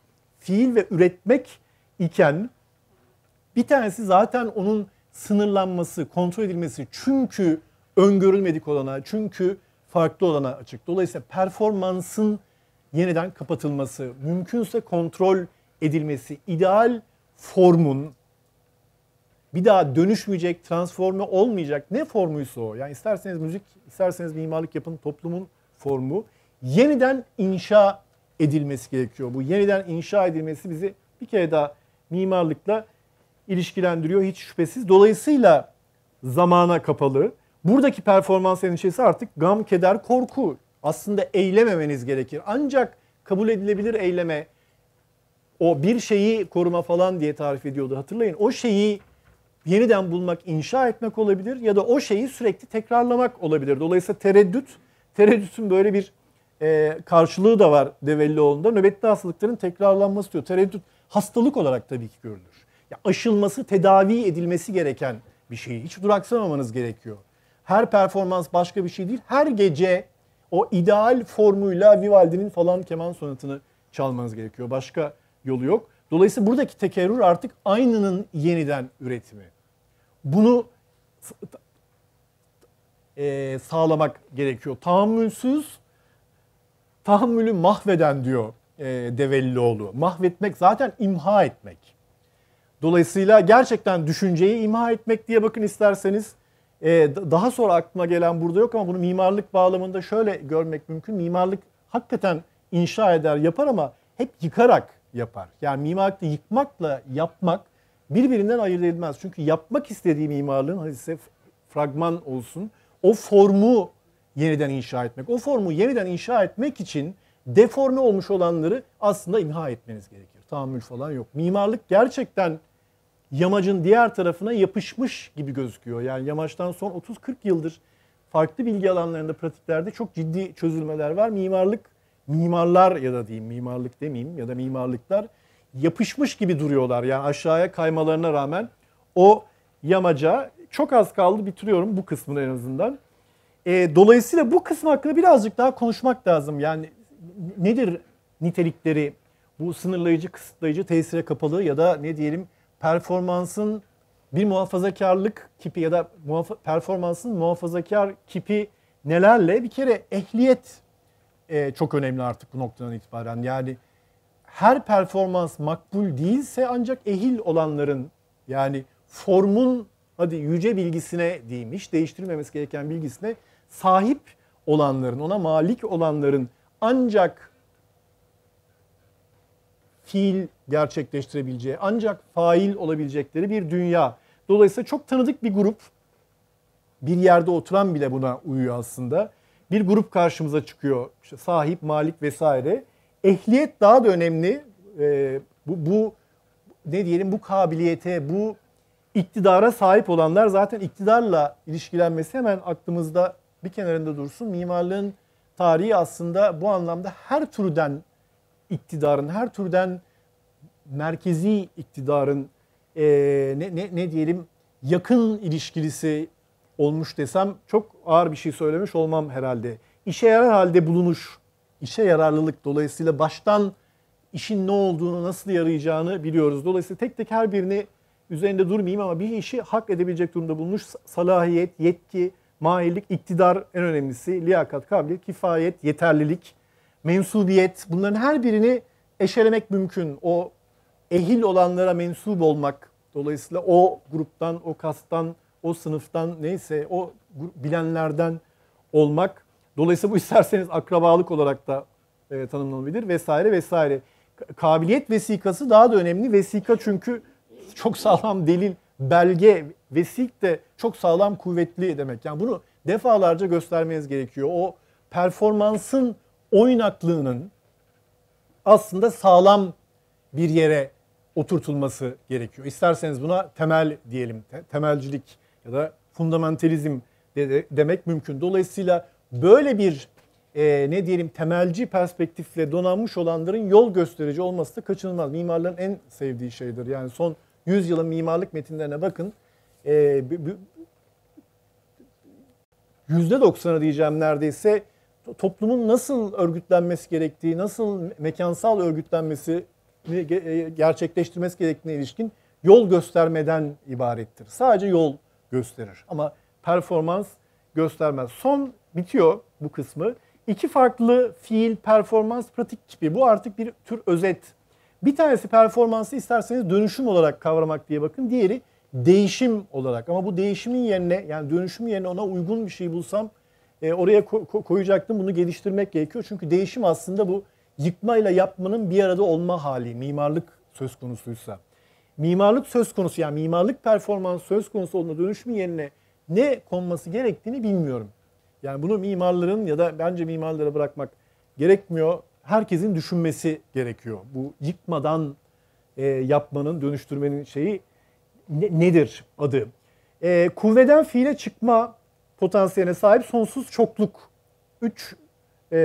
fiil ve üretmek iken bir tanesi zaten onun sınırlanması, kontrol edilmesi çünkü öngörülmedik olana, çünkü farklı olana açık. Dolayısıyla performansın yeniden kapatılması, mümkünse kontrol edilmesi, ideal formun bir daha dönüşmeyecek, transforme olmayacak ne formuysa o. Yani isterseniz müzik, isterseniz mimarlık yapın, toplumun formu yeniden inşa edilmesi gerekiyor. Bu yeniden inşa edilmesi bizi bir kere daha mimarlıkla ilişkilendiriyor hiç şüphesiz. Dolayısıyla zamana kapalı. Buradaki performans endişesi artık gam, keder, korku. Aslında eylememeniz gerekir. Ancak kabul edilebilir eyleme, o bir şeyi koruma falan diye tarif ediyordu hatırlayın. O şeyi yeniden bulmak, inşa etmek olabilir ya da o şeyi sürekli tekrarlamak olabilir. Dolayısıyla tereddüt, tereddütün böyle bir e, karşılığı da var Develioğlu'nda. Nöbetli hastalıkların tekrarlanması diyor. Tereddüt hastalık olarak tabii ki görülür. Ya aşılması, tedavi edilmesi gereken bir şey. Hiç duraksamamanız gerekiyor. Her performans başka bir şey değil. Her gece o ideal formuyla Vivaldi'nin falan keman sonatını çalmanız gerekiyor. Başka yolu yok. Dolayısıyla buradaki tekerrür artık aynının yeniden üretimi. Bunu e, sağlamak gerekiyor. Tahammülsüz tahammülü mahveden diyor e, Devellioğlu. Mahvetmek zaten imha etmek. Dolayısıyla gerçekten düşünceyi imha etmek diye bakın isterseniz. E, daha sonra aklıma gelen burada yok ama bunu mimarlık bağlamında şöyle görmek mümkün. Mimarlık hakikaten inşa eder yapar ama hep yıkarak yapar. Yani mimarlıkta yıkmakla yapmak birbirinden ayırt edilmez. Çünkü yapmak istediği mimarlığın hadise fragman olsun o formu yeniden inşa etmek. O formu yeniden inşa etmek için deforme olmuş olanları aslında imha etmeniz gerekir. Tahammül falan yok. Mimarlık gerçekten yamacın diğer tarafına yapışmış gibi gözüküyor. Yani yamaçtan son 30-40 yıldır farklı bilgi alanlarında, pratiklerde çok ciddi çözülmeler var. Mimarlık, mimarlar ya da diyeyim mimarlık demeyeyim ya da mimarlıklar yapışmış gibi duruyorlar. Yani aşağıya kaymalarına rağmen o yamaca çok az kaldı bitiriyorum bu kısmını en azından. E, dolayısıyla bu kısım hakkında birazcık daha konuşmak lazım. Yani nedir nitelikleri, bu sınırlayıcı, kısıtlayıcı, tesire kapalı ya da ne diyelim performansın bir muhafazakarlık kipi ya da muhaf performansın muhafazakar kipi nelerle? Bir kere ehliyet e, çok önemli artık bu noktadan itibaren. Yani her performans makbul değilse ancak ehil olanların yani formun hadi yüce bilgisine değmiş, değiştirmemesi gereken bilgisine sahip olanların, ona malik olanların ancak fiil gerçekleştirebileceği, ancak fail olabilecekleri bir dünya. Dolayısıyla çok tanıdık bir grup, bir yerde oturan bile buna uyuyor aslında. Bir grup karşımıza çıkıyor, işte sahip, malik vesaire. Ehliyet daha da önemli. Ee, bu, bu ne diyelim bu kabiliyete, bu iktidara sahip olanlar zaten iktidarla ilişkilenmesi hemen aklımızda bir kenarında dursun. Mimarlığın tarihi aslında bu anlamda her türden iktidarın, her türden merkezi iktidarın e, ne, ne, ne diyelim yakın ilişkilisi olmuş desem çok ağır bir şey söylemiş olmam herhalde. İşe yarar halde bulunuş, işe yararlılık dolayısıyla baştan işin ne olduğunu, nasıl yarayacağını biliyoruz. Dolayısıyla tek tek her birini üzerinde durmayayım ama bir işi hak edebilecek durumda bulunmuş salahiyet, yetki, maillik, iktidar en önemlisi, liyakat, kabiliyet, kifayet, yeterlilik, mensubiyet bunların her birini eşelemek mümkün. O ehil olanlara mensup olmak dolayısıyla o gruptan, o kastan, o sınıftan neyse o bilenlerden olmak. Dolayısıyla bu isterseniz akrabalık olarak da e, tanımlanabilir vesaire vesaire. Kabiliyet vesikası daha da önemli. Vesika çünkü çok sağlam delil belge, vesik de çok sağlam kuvvetli demek. Yani bunu defalarca göstermeniz gerekiyor. O performansın oynaklığının aslında sağlam bir yere oturtulması gerekiyor. İsterseniz buna temel diyelim, temelcilik ya da fundamentalizm de, de, demek mümkün. Dolayısıyla böyle bir e, ne diyelim temelci perspektifle donanmış olanların yol gösterici olması da kaçınılmaz. Mimarların en sevdiği şeydir. Yani son yılın mimarlık metinlerine bakın. Ee, yüzde %90'ı diyeceğim neredeyse toplumun nasıl örgütlenmesi gerektiği, nasıl mekansal örgütlenmesi e, gerçekleştirmesi gerektiğine ilişkin yol göstermeden ibarettir. Sadece yol gösterir ama performans göstermez. Son bitiyor bu kısmı. İki farklı fiil performans pratik tipi. Bu artık bir tür özet bir tanesi performansı isterseniz dönüşüm olarak kavramak diye bakın. Diğeri değişim olarak. Ama bu değişimin yerine yani dönüşüm yerine ona uygun bir şey bulsam e, oraya ko- koyacaktım. Bunu geliştirmek gerekiyor. Çünkü değişim aslında bu yıkmayla yapmanın bir arada olma hali. Mimarlık söz konusuysa. Mimarlık söz konusu yani mimarlık performans söz konusu olduğunda dönüşüm yerine ne konması gerektiğini bilmiyorum. Yani bunu mimarların ya da bence mimarlara bırakmak gerekmiyor herkesin düşünmesi gerekiyor. Bu yıkmadan e, yapmanın, dönüştürmenin şeyi ne, nedir adı? E, kuvveden fiile çıkma potansiyeline sahip sonsuz çokluk. Üç e,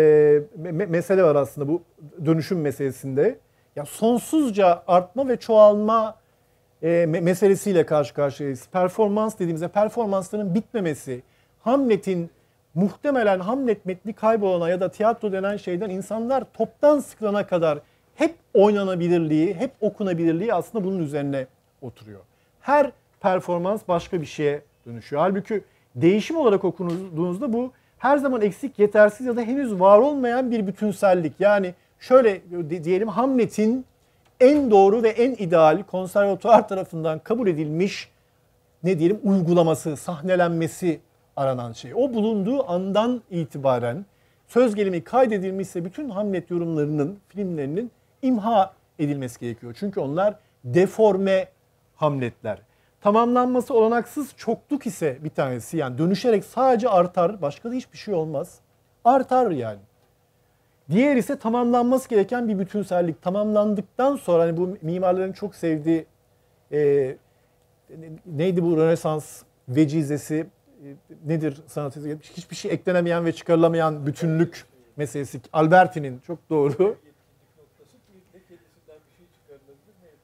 me- mesele var aslında bu dönüşüm meselesinde. Ya sonsuzca artma ve çoğalma e, me- meselesiyle karşı karşıyayız. Performans dediğimizde performansların bitmemesi, Hamlet'in muhtemelen Hamlet metni kaybolana ya da tiyatro denen şeyden insanlar toptan sıkılana kadar hep oynanabilirliği, hep okunabilirliği aslında bunun üzerine oturuyor. Her performans başka bir şeye dönüşüyor. Halbuki değişim olarak okunduğunuzda bu her zaman eksik, yetersiz ya da henüz var olmayan bir bütünsellik. Yani şöyle diyelim Hamlet'in en doğru ve en ideal konservatuar tarafından kabul edilmiş ne diyelim uygulaması, sahnelenmesi aranan şey. O bulunduğu andan itibaren söz gelimi kaydedilmişse bütün Hamlet yorumlarının, filmlerinin imha edilmesi gerekiyor. Çünkü onlar deforme Hamletler. Tamamlanması olanaksız çokluk ise bir tanesi yani dönüşerek sadece artar, başka da hiçbir şey olmaz. Artar yani. Diğer ise tamamlanması gereken bir bütünsellik. Tamamlandıktan sonra hani bu mimarların çok sevdiği e, neydi bu Rönesans vecizesi e, nedir sanat hiçbir şey eklenemeyen ve çıkarılamayan bütünlük meselesi. Alberti'nin çok doğru.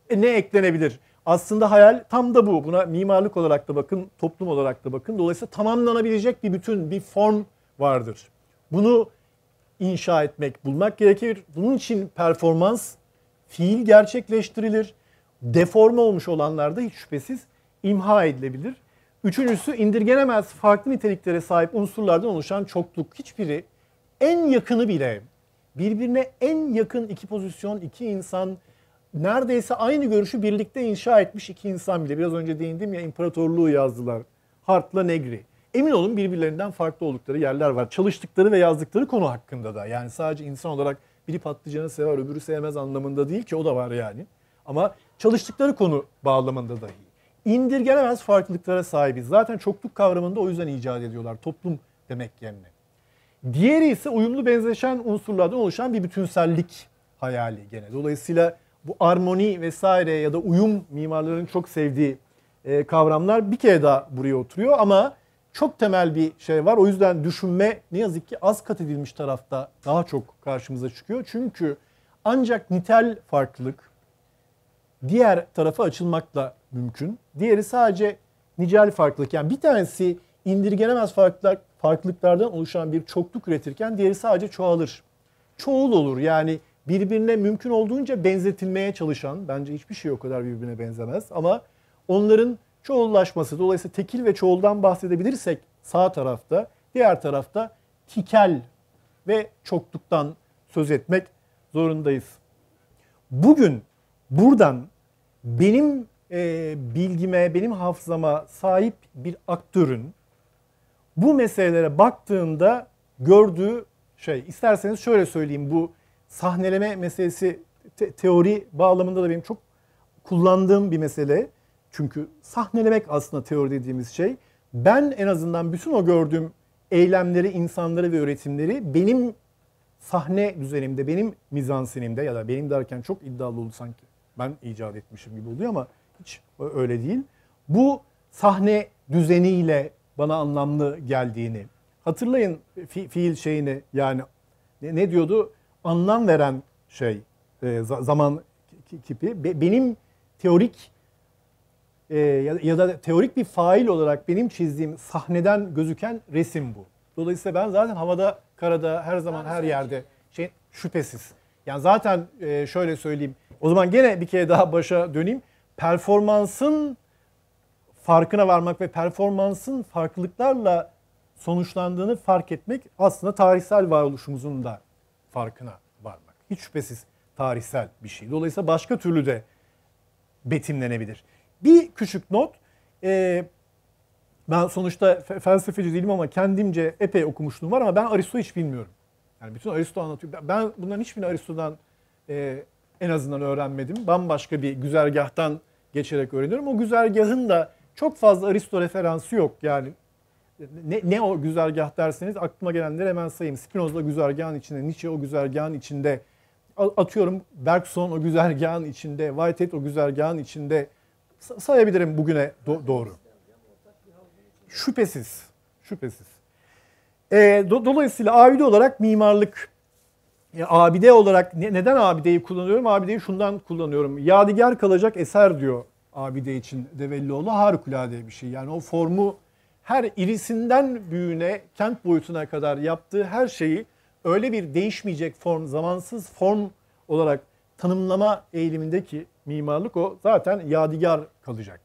E, ne eklenebilir? Aslında hayal tam da bu. Buna mimarlık olarak da bakın, toplum olarak da bakın. Dolayısıyla tamamlanabilecek bir bütün, bir form vardır. Bunu inşa etmek, bulmak gerekir. Bunun için performans, fiil gerçekleştirilir. deform olmuş olanlar da hiç şüphesiz imha edilebilir. Üçüncüsü indirgenemez farklı niteliklere sahip unsurlardan oluşan çokluk. Hiçbiri en yakını bile birbirine en yakın iki pozisyon, iki insan neredeyse aynı görüşü birlikte inşa etmiş iki insan bile. Biraz önce değindim ya imparatorluğu yazdılar. Hart'la Negri. Emin olun birbirlerinden farklı oldukları yerler var. Çalıştıkları ve yazdıkları konu hakkında da. Yani sadece insan olarak biri patlıcanı sever öbürü sevmez anlamında değil ki o da var yani. Ama çalıştıkları konu bağlamında dahi indirgenemez farklılıklara sahibiz. Zaten çokluk kavramında o yüzden icat ediyorlar toplum demek yerine. Diğeri ise uyumlu benzeşen unsurlardan oluşan bir bütünsellik hayali gene. Dolayısıyla bu armoni vesaire ya da uyum mimarların çok sevdiği e, kavramlar bir kere daha buraya oturuyor ama çok temel bir şey var. O yüzden düşünme ne yazık ki az kat edilmiş tarafta daha çok karşımıza çıkıyor. Çünkü ancak nitel farklılık, diğer tarafa açılmakla mümkün. Diğeri sadece nicel farklılık. Yani bir tanesi indirgenemez farklılık, farklılıklardan oluşan bir çokluk üretirken diğeri sadece çoğalır. Çoğul olur yani birbirine mümkün olduğunca benzetilmeye çalışan, bence hiçbir şey o kadar birbirine benzemez ama onların çoğullaşması, dolayısıyla tekil ve çoğuldan bahsedebilirsek sağ tarafta, diğer tarafta tikel ve çokluktan söz etmek zorundayız. Bugün buradan benim e, bilgime, benim hafızama sahip bir aktörün bu meselelere baktığında gördüğü şey, isterseniz şöyle söyleyeyim bu sahneleme meselesi te- teori bağlamında da benim çok kullandığım bir mesele. Çünkü sahnelemek aslında teori dediğimiz şey. Ben en azından bütün o gördüğüm eylemleri, insanları ve üretimleri benim sahne düzenimde, benim mizansenimde ya da benim derken çok iddialı oldu sanki ben icat etmişim gibi oluyor ama hiç öyle değil. Bu sahne düzeniyle bana anlamlı geldiğini. Hatırlayın fi, fiil şeyini yani ne, ne diyordu? Anlam veren şey e, zaman kipi. Be, benim teorik e, ya, ya da teorik bir fail olarak benim çizdiğim sahneden gözüken resim bu. Dolayısıyla ben zaten havada, karada, her zaman, her yerde şey şüphesiz. Yani zaten e, şöyle söyleyeyim o zaman gene bir kere daha başa döneyim. Performansın farkına varmak ve performansın farklılıklarla sonuçlandığını fark etmek aslında tarihsel varoluşumuzun da farkına varmak. Hiç şüphesiz tarihsel bir şey. Dolayısıyla başka türlü de betimlenebilir. Bir küçük not. E, ben sonuçta felsefeci değilim ama kendimce epey okumuşluğum var ama ben Aristo hiç bilmiyorum. Yani bütün Aristo anlatıyor. Ben bunların hiçbirini Aristo'dan e, en azından öğrenmedim. Bambaşka bir güzergahtan geçerek öğreniyorum. O güzergahın da çok fazla Aristo referansı yok yani. Ne, ne o güzergah derseniz aklıma gelenleri hemen sayayım. Spinoza güzergahın içinde, Nietzsche o güzergahın içinde, atıyorum Bergson o güzergahın içinde, Whitehead o güzergahın içinde sayabilirim bugüne do- doğru. Şüphesiz, şüphesiz. E, do- dolayısıyla aile olarak mimarlık e, abide olarak ne, neden abideyi kullanıyorum? Abideyi şundan kullanıyorum. Yadigar kalacak eser diyor abide için Devellioğlu harikulade bir şey. Yani o formu her irisinden büyüğüne, kent boyutuna kadar yaptığı her şeyi öyle bir değişmeyecek form, zamansız form olarak tanımlama eğilimindeki mimarlık o zaten yadigar kalacak.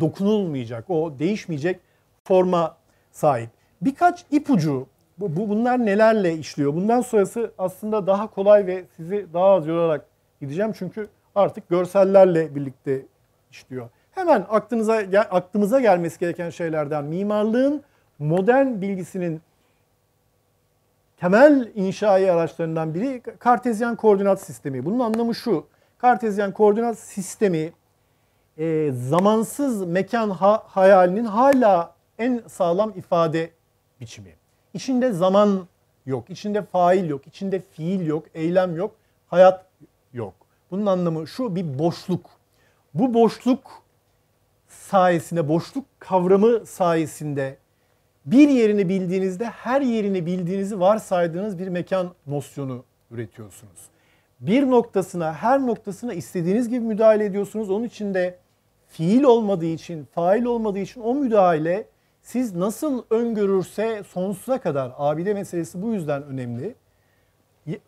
Dokunulmayacak, o değişmeyecek forma sahip. Birkaç ipucu bu, bu bunlar nelerle işliyor? Bundan sonrası aslında daha kolay ve sizi daha az yorarak gideceğim çünkü artık görsellerle birlikte işliyor. Hemen aklınıza aklımıza gelmesi gereken şeylerden mimarlığın modern bilgisinin temel inşai araçlarından biri kartezyen koordinat sistemi. Bunun anlamı şu. Kartezyen koordinat sistemi e, zamansız mekan ha hayalinin hala en sağlam ifade biçimi. İçinde zaman yok, içinde fail yok, içinde fiil yok, eylem yok, hayat yok. Bunun anlamı şu bir boşluk. Bu boşluk sayesinde, boşluk kavramı sayesinde bir yerini bildiğinizde her yerini bildiğinizi varsaydığınız bir mekan nosyonu üretiyorsunuz. Bir noktasına, her noktasına istediğiniz gibi müdahale ediyorsunuz. Onun içinde fiil olmadığı için, fail olmadığı için o müdahale siz nasıl öngörürse sonsuza kadar abide meselesi bu yüzden önemli.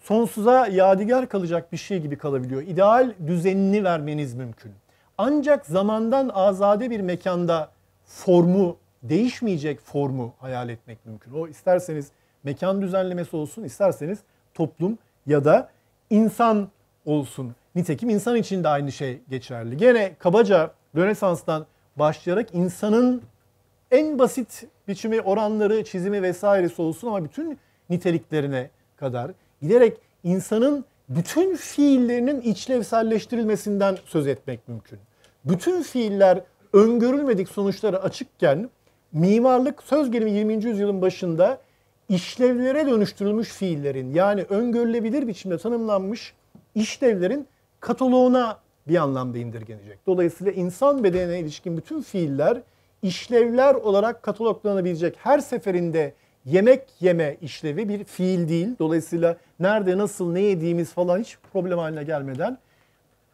Sonsuza yadigar kalacak bir şey gibi kalabiliyor. İdeal düzenini vermeniz mümkün. Ancak zamandan azade bir mekanda formu değişmeyecek formu hayal etmek mümkün. O isterseniz mekan düzenlemesi olsun, isterseniz toplum ya da insan olsun. Nitekim insan için de aynı şey geçerli. Gene kabaca Rönesans'tan başlayarak insanın en basit biçimi, oranları, çizimi vesairesi olsun ama bütün niteliklerine kadar giderek insanın bütün fiillerinin içlevselleştirilmesinden söz etmek mümkün. Bütün fiiller öngörülmedik sonuçları açıkken mimarlık söz gelimi 20. yüzyılın başında işlevlere dönüştürülmüş fiillerin yani öngörülebilir biçimde tanımlanmış işlevlerin kataloğuna bir anlamda indirgenecek. Dolayısıyla insan bedenine ilişkin bütün fiiller işlevler olarak kataloglanabilecek her seferinde yemek yeme işlevi bir fiil değil. Dolayısıyla nerede nasıl ne yediğimiz falan hiç problem haline gelmeden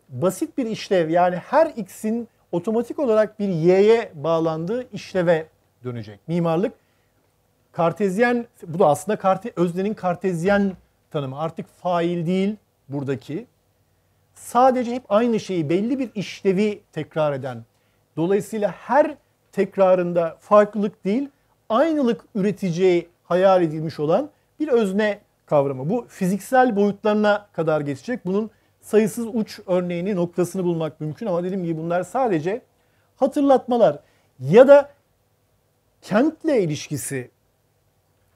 basit bir işlev yani her x'in otomatik olarak bir y'ye bağlandığı işleve dönecek. Mimarlık kartezyen bu da aslında karte, öznenin kartezyen tanımı. Artık fail değil buradaki. Sadece hep aynı şeyi belli bir işlevi tekrar eden. Dolayısıyla her tekrarında farklılık değil, aynılık üreteceği hayal edilmiş olan bir özne kavramı. Bu fiziksel boyutlarına kadar geçecek. Bunun sayısız uç örneğini, noktasını bulmak mümkün ama dedim ki bunlar sadece hatırlatmalar ya da kentle ilişkisi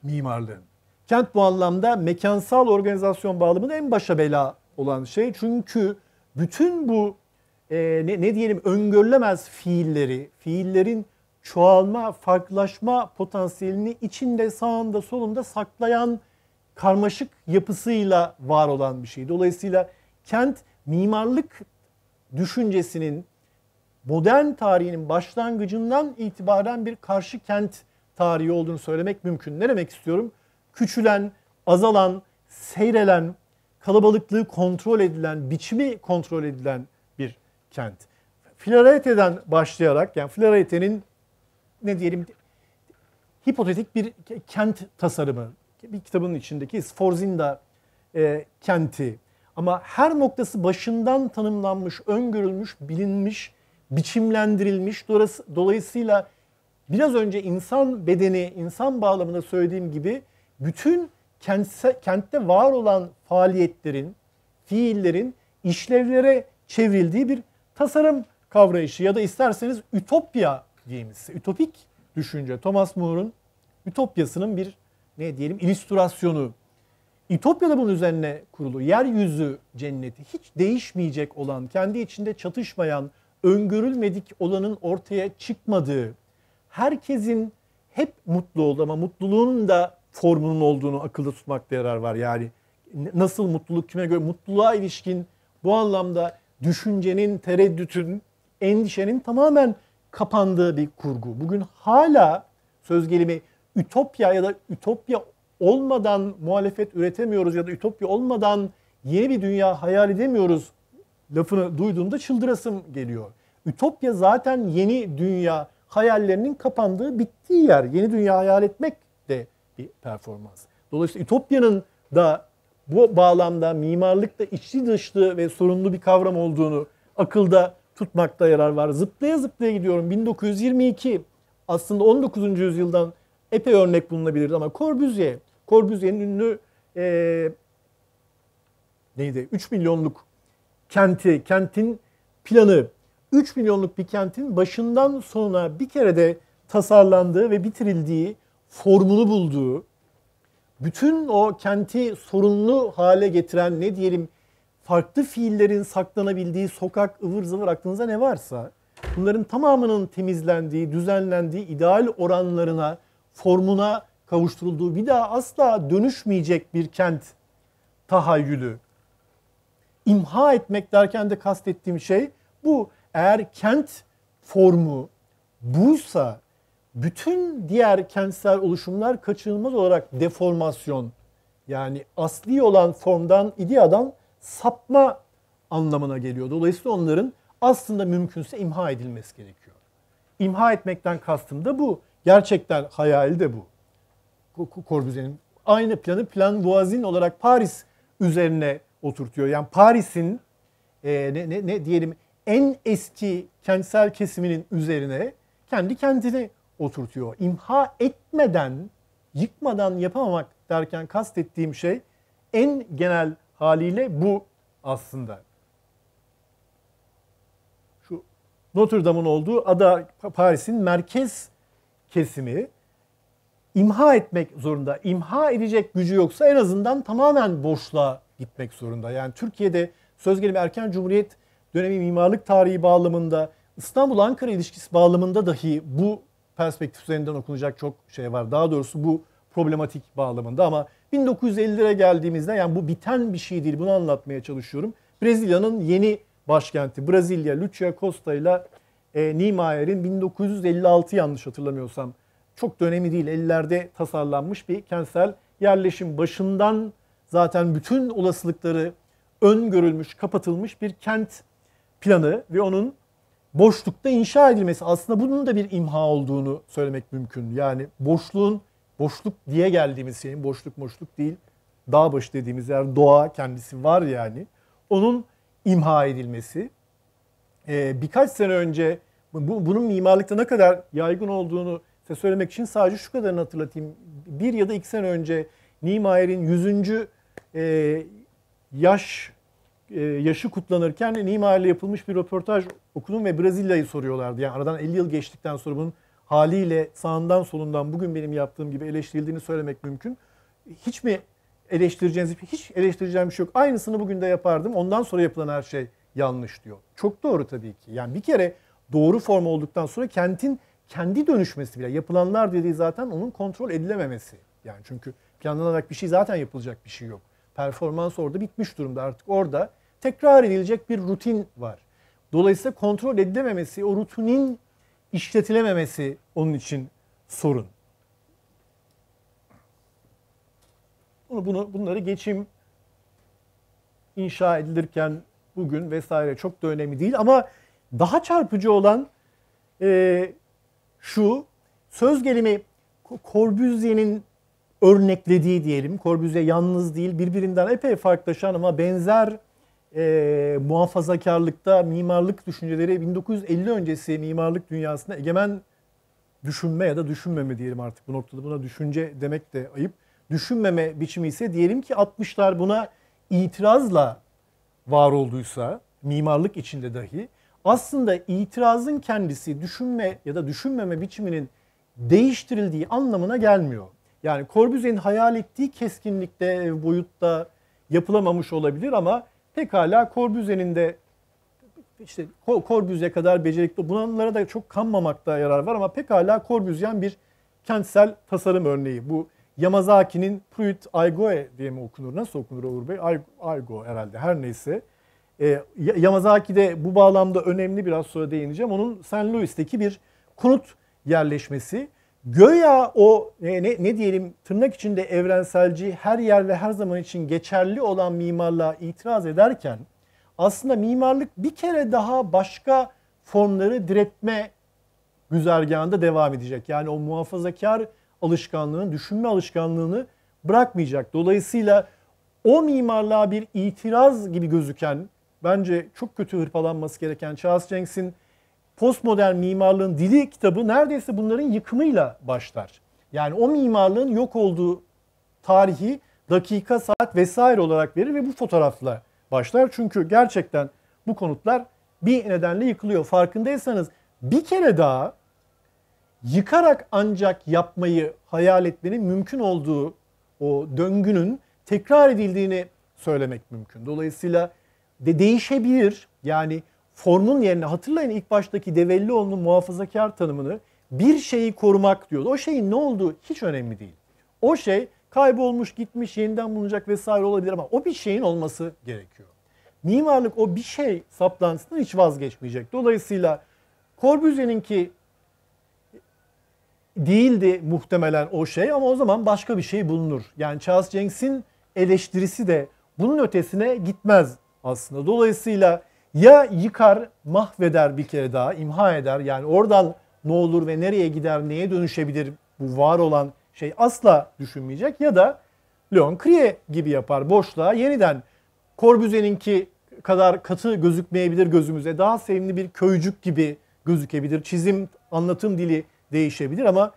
mimarlığın. Kent bu anlamda mekansal organizasyon bağlamında en başa bela olan şey. Çünkü bütün bu e, ne, ne diyelim öngörülemez fiilleri, fiillerin çoğalma, farklılaşma potansiyelini içinde, sağında, solunda saklayan karmaşık yapısıyla var olan bir şey. Dolayısıyla kent mimarlık düşüncesinin modern tarihinin başlangıcından itibaren bir karşı kent tarihi olduğunu söylemek mümkün. Ne demek istiyorum? Küçülen, azalan, seyrelen, kalabalıklığı kontrol edilen, biçimi kontrol edilen kent. Filarete'den başlayarak yani Filarete'nin ne diyelim hipotetik bir kent tasarımı. Bir kitabın içindeki Sforzinda e, kenti. Ama her noktası başından tanımlanmış, öngörülmüş, bilinmiş, biçimlendirilmiş. Dolayısıyla biraz önce insan bedeni, insan bağlamında söylediğim gibi bütün kentse, kentte var olan faaliyetlerin, fiillerin işlevlere çevrildiği bir tasarım kavrayışı ya da isterseniz ütopya diyeyimiz, ütopik düşünce Thomas More'un ütopyasının bir ne diyelim illüstrasyonu. ütopya da bunun üzerine kurulu. Yeryüzü cenneti hiç değişmeyecek olan, kendi içinde çatışmayan, öngörülmedik olanın ortaya çıkmadığı, herkesin hep mutlu olduğu ama mutluluğun da formunun olduğunu akılda tutmakta yarar var. Yani nasıl mutluluk kime göre, mutluluğa ilişkin bu anlamda düşüncenin, tereddütün, endişenin tamamen kapandığı bir kurgu. Bugün hala söz gelimi ütopya ya da ütopya olmadan muhalefet üretemiyoruz ya da ütopya olmadan yeni bir dünya hayal edemiyoruz lafını duyduğumda çıldırasım geliyor. Ütopya zaten yeni dünya hayallerinin kapandığı, bittiği yer. Yeni dünya hayal etmek de bir performans. Dolayısıyla Ütopya'nın da bu bağlamda mimarlık da içli dışlı ve sorunlu bir kavram olduğunu akılda tutmakta yarar var. Zıplaya zıplaya gidiyorum. 1922 aslında 19. yüzyıldan epey örnek bulunabilir ama Corbusier, Corbusier'in ünlü e, neydi? 3 milyonluk kenti, kentin planı. 3 milyonluk bir kentin başından sona bir kere de tasarlandığı ve bitirildiği, formunu bulduğu, bütün o kenti sorunlu hale getiren ne diyelim farklı fiillerin saklanabildiği sokak ıvır zıvır aklınıza ne varsa bunların tamamının temizlendiği, düzenlendiği ideal oranlarına, formuna kavuşturulduğu bir daha asla dönüşmeyecek bir kent tahayyülü. İmha etmek derken de kastettiğim şey bu. Eğer kent formu buysa bütün diğer kentsel oluşumlar kaçınılmaz olarak deformasyon yani asli olan formdan, ideadan sapma anlamına geliyor. Dolayısıyla onların aslında mümkünse imha edilmesi gerekiyor. İmha etmekten kastım da bu. Gerçekten hayali de bu. Corbusier'in aynı planı plan voisin olarak Paris üzerine oturtuyor. Yani Paris'in e, ne, ne, ne diyelim en eski kentsel kesiminin üzerine kendi kendini oturtuyor. İmha etmeden, yıkmadan yapamamak derken kastettiğim şey en genel haliyle bu aslında. Şu Notre Dame'ın olduğu ada Paris'in merkez kesimi imha etmek zorunda. İmha edecek gücü yoksa en azından tamamen boşluğa gitmek zorunda. Yani Türkiye'de söz gelimi erken cumhuriyet dönemi mimarlık tarihi bağlamında İstanbul-Ankara ilişkisi bağlamında dahi bu perspektif üzerinden okunacak çok şey var. Daha doğrusu bu problematik bağlamında ama 1950'lere geldiğimizde yani bu biten bir şey değil bunu anlatmaya çalışıyorum. Brezilya'nın yeni başkenti Brezilya Lucia Costa ile e, Niemeyer'in 1956 yanlış hatırlamıyorsam çok dönemi değil ellerde tasarlanmış bir kentsel yerleşim başından zaten bütün olasılıkları öngörülmüş, kapatılmış bir kent planı ve onun boşlukta inşa edilmesi aslında bunun da bir imha olduğunu söylemek mümkün. Yani boşluğun boşluk diye geldiğimiz şeyin boşluk boşluk değil dağ başı dediğimiz yer doğa kendisi var yani. Onun imha edilmesi ee, birkaç sene önce bu, bunun mimarlıkta ne kadar yaygın olduğunu size söylemek için sadece şu kadarını hatırlatayım. Bir ya da iki sene önce Niemaeyer'in 100. E, yaş e, yaşı kutlanırken Neymar'la yapılmış bir röportaj okudum ve Brezilya'yı soruyorlardı. Yani aradan 50 yıl geçtikten sonra bunun haliyle sağından solundan bugün benim yaptığım gibi eleştirildiğini söylemek mümkün. Hiç mi eleştireceğiniz, hiç eleştireceğim bir şey yok. Aynısını bugün de yapardım. Ondan sonra yapılan her şey yanlış diyor. Çok doğru tabii ki. Yani bir kere doğru form olduktan sonra kentin kendi dönüşmesi bile yapılanlar dediği zaten onun kontrol edilememesi. Yani çünkü planlanarak bir şey zaten yapılacak bir şey yok. Performans orada bitmiş durumda artık. Orada tekrar edilecek bir rutin var. Dolayısıyla kontrol edilememesi, o rutinin işletilememesi onun için sorun. Bunu, bunu, bunları geçim inşa edilirken bugün vesaire çok da önemli değil ama daha çarpıcı olan e, şu söz gelimi Corbusier'in örneklediği diyelim. Corbusier yalnız değil birbirinden epey farklılaşan ama benzer e, muhafazakarlıkta mimarlık düşünceleri 1950 öncesi mimarlık dünyasında egemen düşünme ya da düşünmeme diyelim artık bu noktada buna düşünce demek de ayıp. Düşünmeme biçimi ise diyelim ki 60'lar buna itirazla var olduysa mimarlık içinde dahi aslında itirazın kendisi düşünme ya da düşünmeme biçiminin değiştirildiği anlamına gelmiyor. Yani Corbusier'in hayal ettiği keskinlikte, e, boyutta yapılamamış olabilir ama pekala Corbusier'in de işte Corbusier kadar becerikli bunlara da çok kanmamakta yarar var ama pekala Corbusier bir kentsel tasarım örneği. Bu Yamazaki'nin Pruitt Aigoe diye mi okunur? Nasıl okunur Uğur Bey? Aigo herhalde her neyse. E, Yamazaki de bu bağlamda önemli biraz sonra değineceğim. Onun San Luis'teki bir konut yerleşmesi Göya o ne, ne, ne diyelim tırnak içinde evrenselci her yer ve her zaman için geçerli olan mimarlığa itiraz ederken aslında mimarlık bir kere daha başka formları diretme güzergahında devam edecek. Yani o muhafazakar alışkanlığını, düşünme alışkanlığını bırakmayacak. Dolayısıyla o mimarlığa bir itiraz gibi gözüken, bence çok kötü hırpalanması gereken Charles Jenks'in postmodern mimarlığın dili kitabı neredeyse bunların yıkımıyla başlar. Yani o mimarlığın yok olduğu tarihi dakika, saat vesaire olarak verir ve bu fotoğrafla başlar. Çünkü gerçekten bu konutlar bir nedenle yıkılıyor. Farkındaysanız bir kere daha yıkarak ancak yapmayı hayal etmenin mümkün olduğu o döngünün tekrar edildiğini söylemek mümkün. Dolayısıyla de değişebilir. Yani formun yerine hatırlayın ilk baştaki Devellioğlu'nun muhafazakar tanımını bir şeyi korumak diyordu. O şeyin ne olduğu hiç önemli değil. O şey kaybolmuş, gitmiş, yeniden bulunacak vesaire olabilir ama o bir şeyin olması gerekiyor. Mimarlık o bir şey saplantısından hiç vazgeçmeyecek. Dolayısıyla Corbusier'inki değildi muhtemelen o şey ama o zaman başka bir şey bulunur. Yani Charles Jenks'in eleştirisi de bunun ötesine gitmez aslında. Dolayısıyla ya yıkar, mahveder bir kere daha, imha eder. Yani oradan ne olur ve nereye gider, neye dönüşebilir bu var olan şey asla düşünmeyecek. Ya da Leon Kriye gibi yapar boşluğa yeniden Corbusier'inki kadar katı gözükmeyebilir gözümüze. Daha sevimli bir köycük gibi gözükebilir. Çizim, anlatım dili değişebilir ama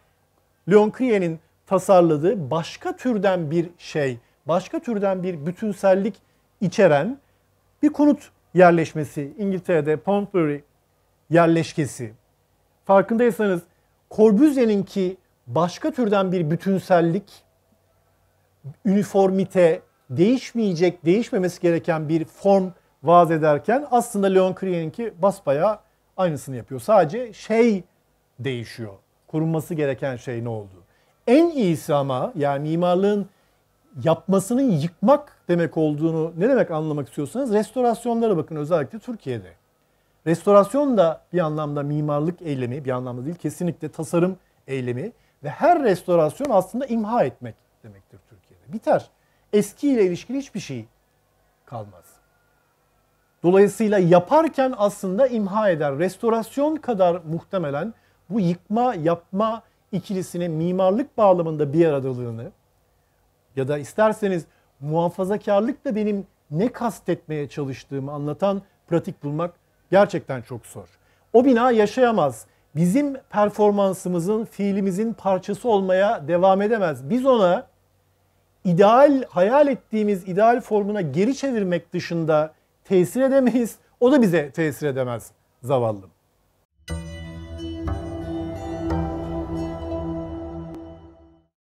Leon Krie'nin tasarladığı başka türden bir şey, başka türden bir bütünsellik içeren bir konut yerleşmesi, İngiltere'de Pontbury yerleşkesi. Farkındaysanız ki başka türden bir bütünsellik, üniformite, değişmeyecek, değişmemesi gereken bir form vaaz ederken aslında Leon ki basbaya aynısını yapıyor. Sadece şey değişiyor. Korunması gereken şey ne oldu? En iyisi ama yani mimarlığın yapmasının yıkmak demek olduğunu ne demek anlamak istiyorsanız restorasyonlara bakın özellikle Türkiye'de. Restorasyon da bir anlamda mimarlık eylemi, bir anlamda değil kesinlikle tasarım eylemi ve her restorasyon aslında imha etmek demektir Türkiye'de. Biter. Eskiyle ilişkili hiçbir şey kalmaz. Dolayısıyla yaparken aslında imha eder. Restorasyon kadar muhtemelen bu yıkma yapma ikilisini mimarlık bağlamında bir aradalığını ya da isterseniz muhafazakarlık da benim ne kastetmeye çalıştığımı anlatan pratik bulmak gerçekten çok zor. O bina yaşayamaz. Bizim performansımızın, fiilimizin parçası olmaya devam edemez. Biz ona ideal, hayal ettiğimiz ideal formuna geri çevirmek dışında tesir edemeyiz. O da bize tesir edemez zavallım.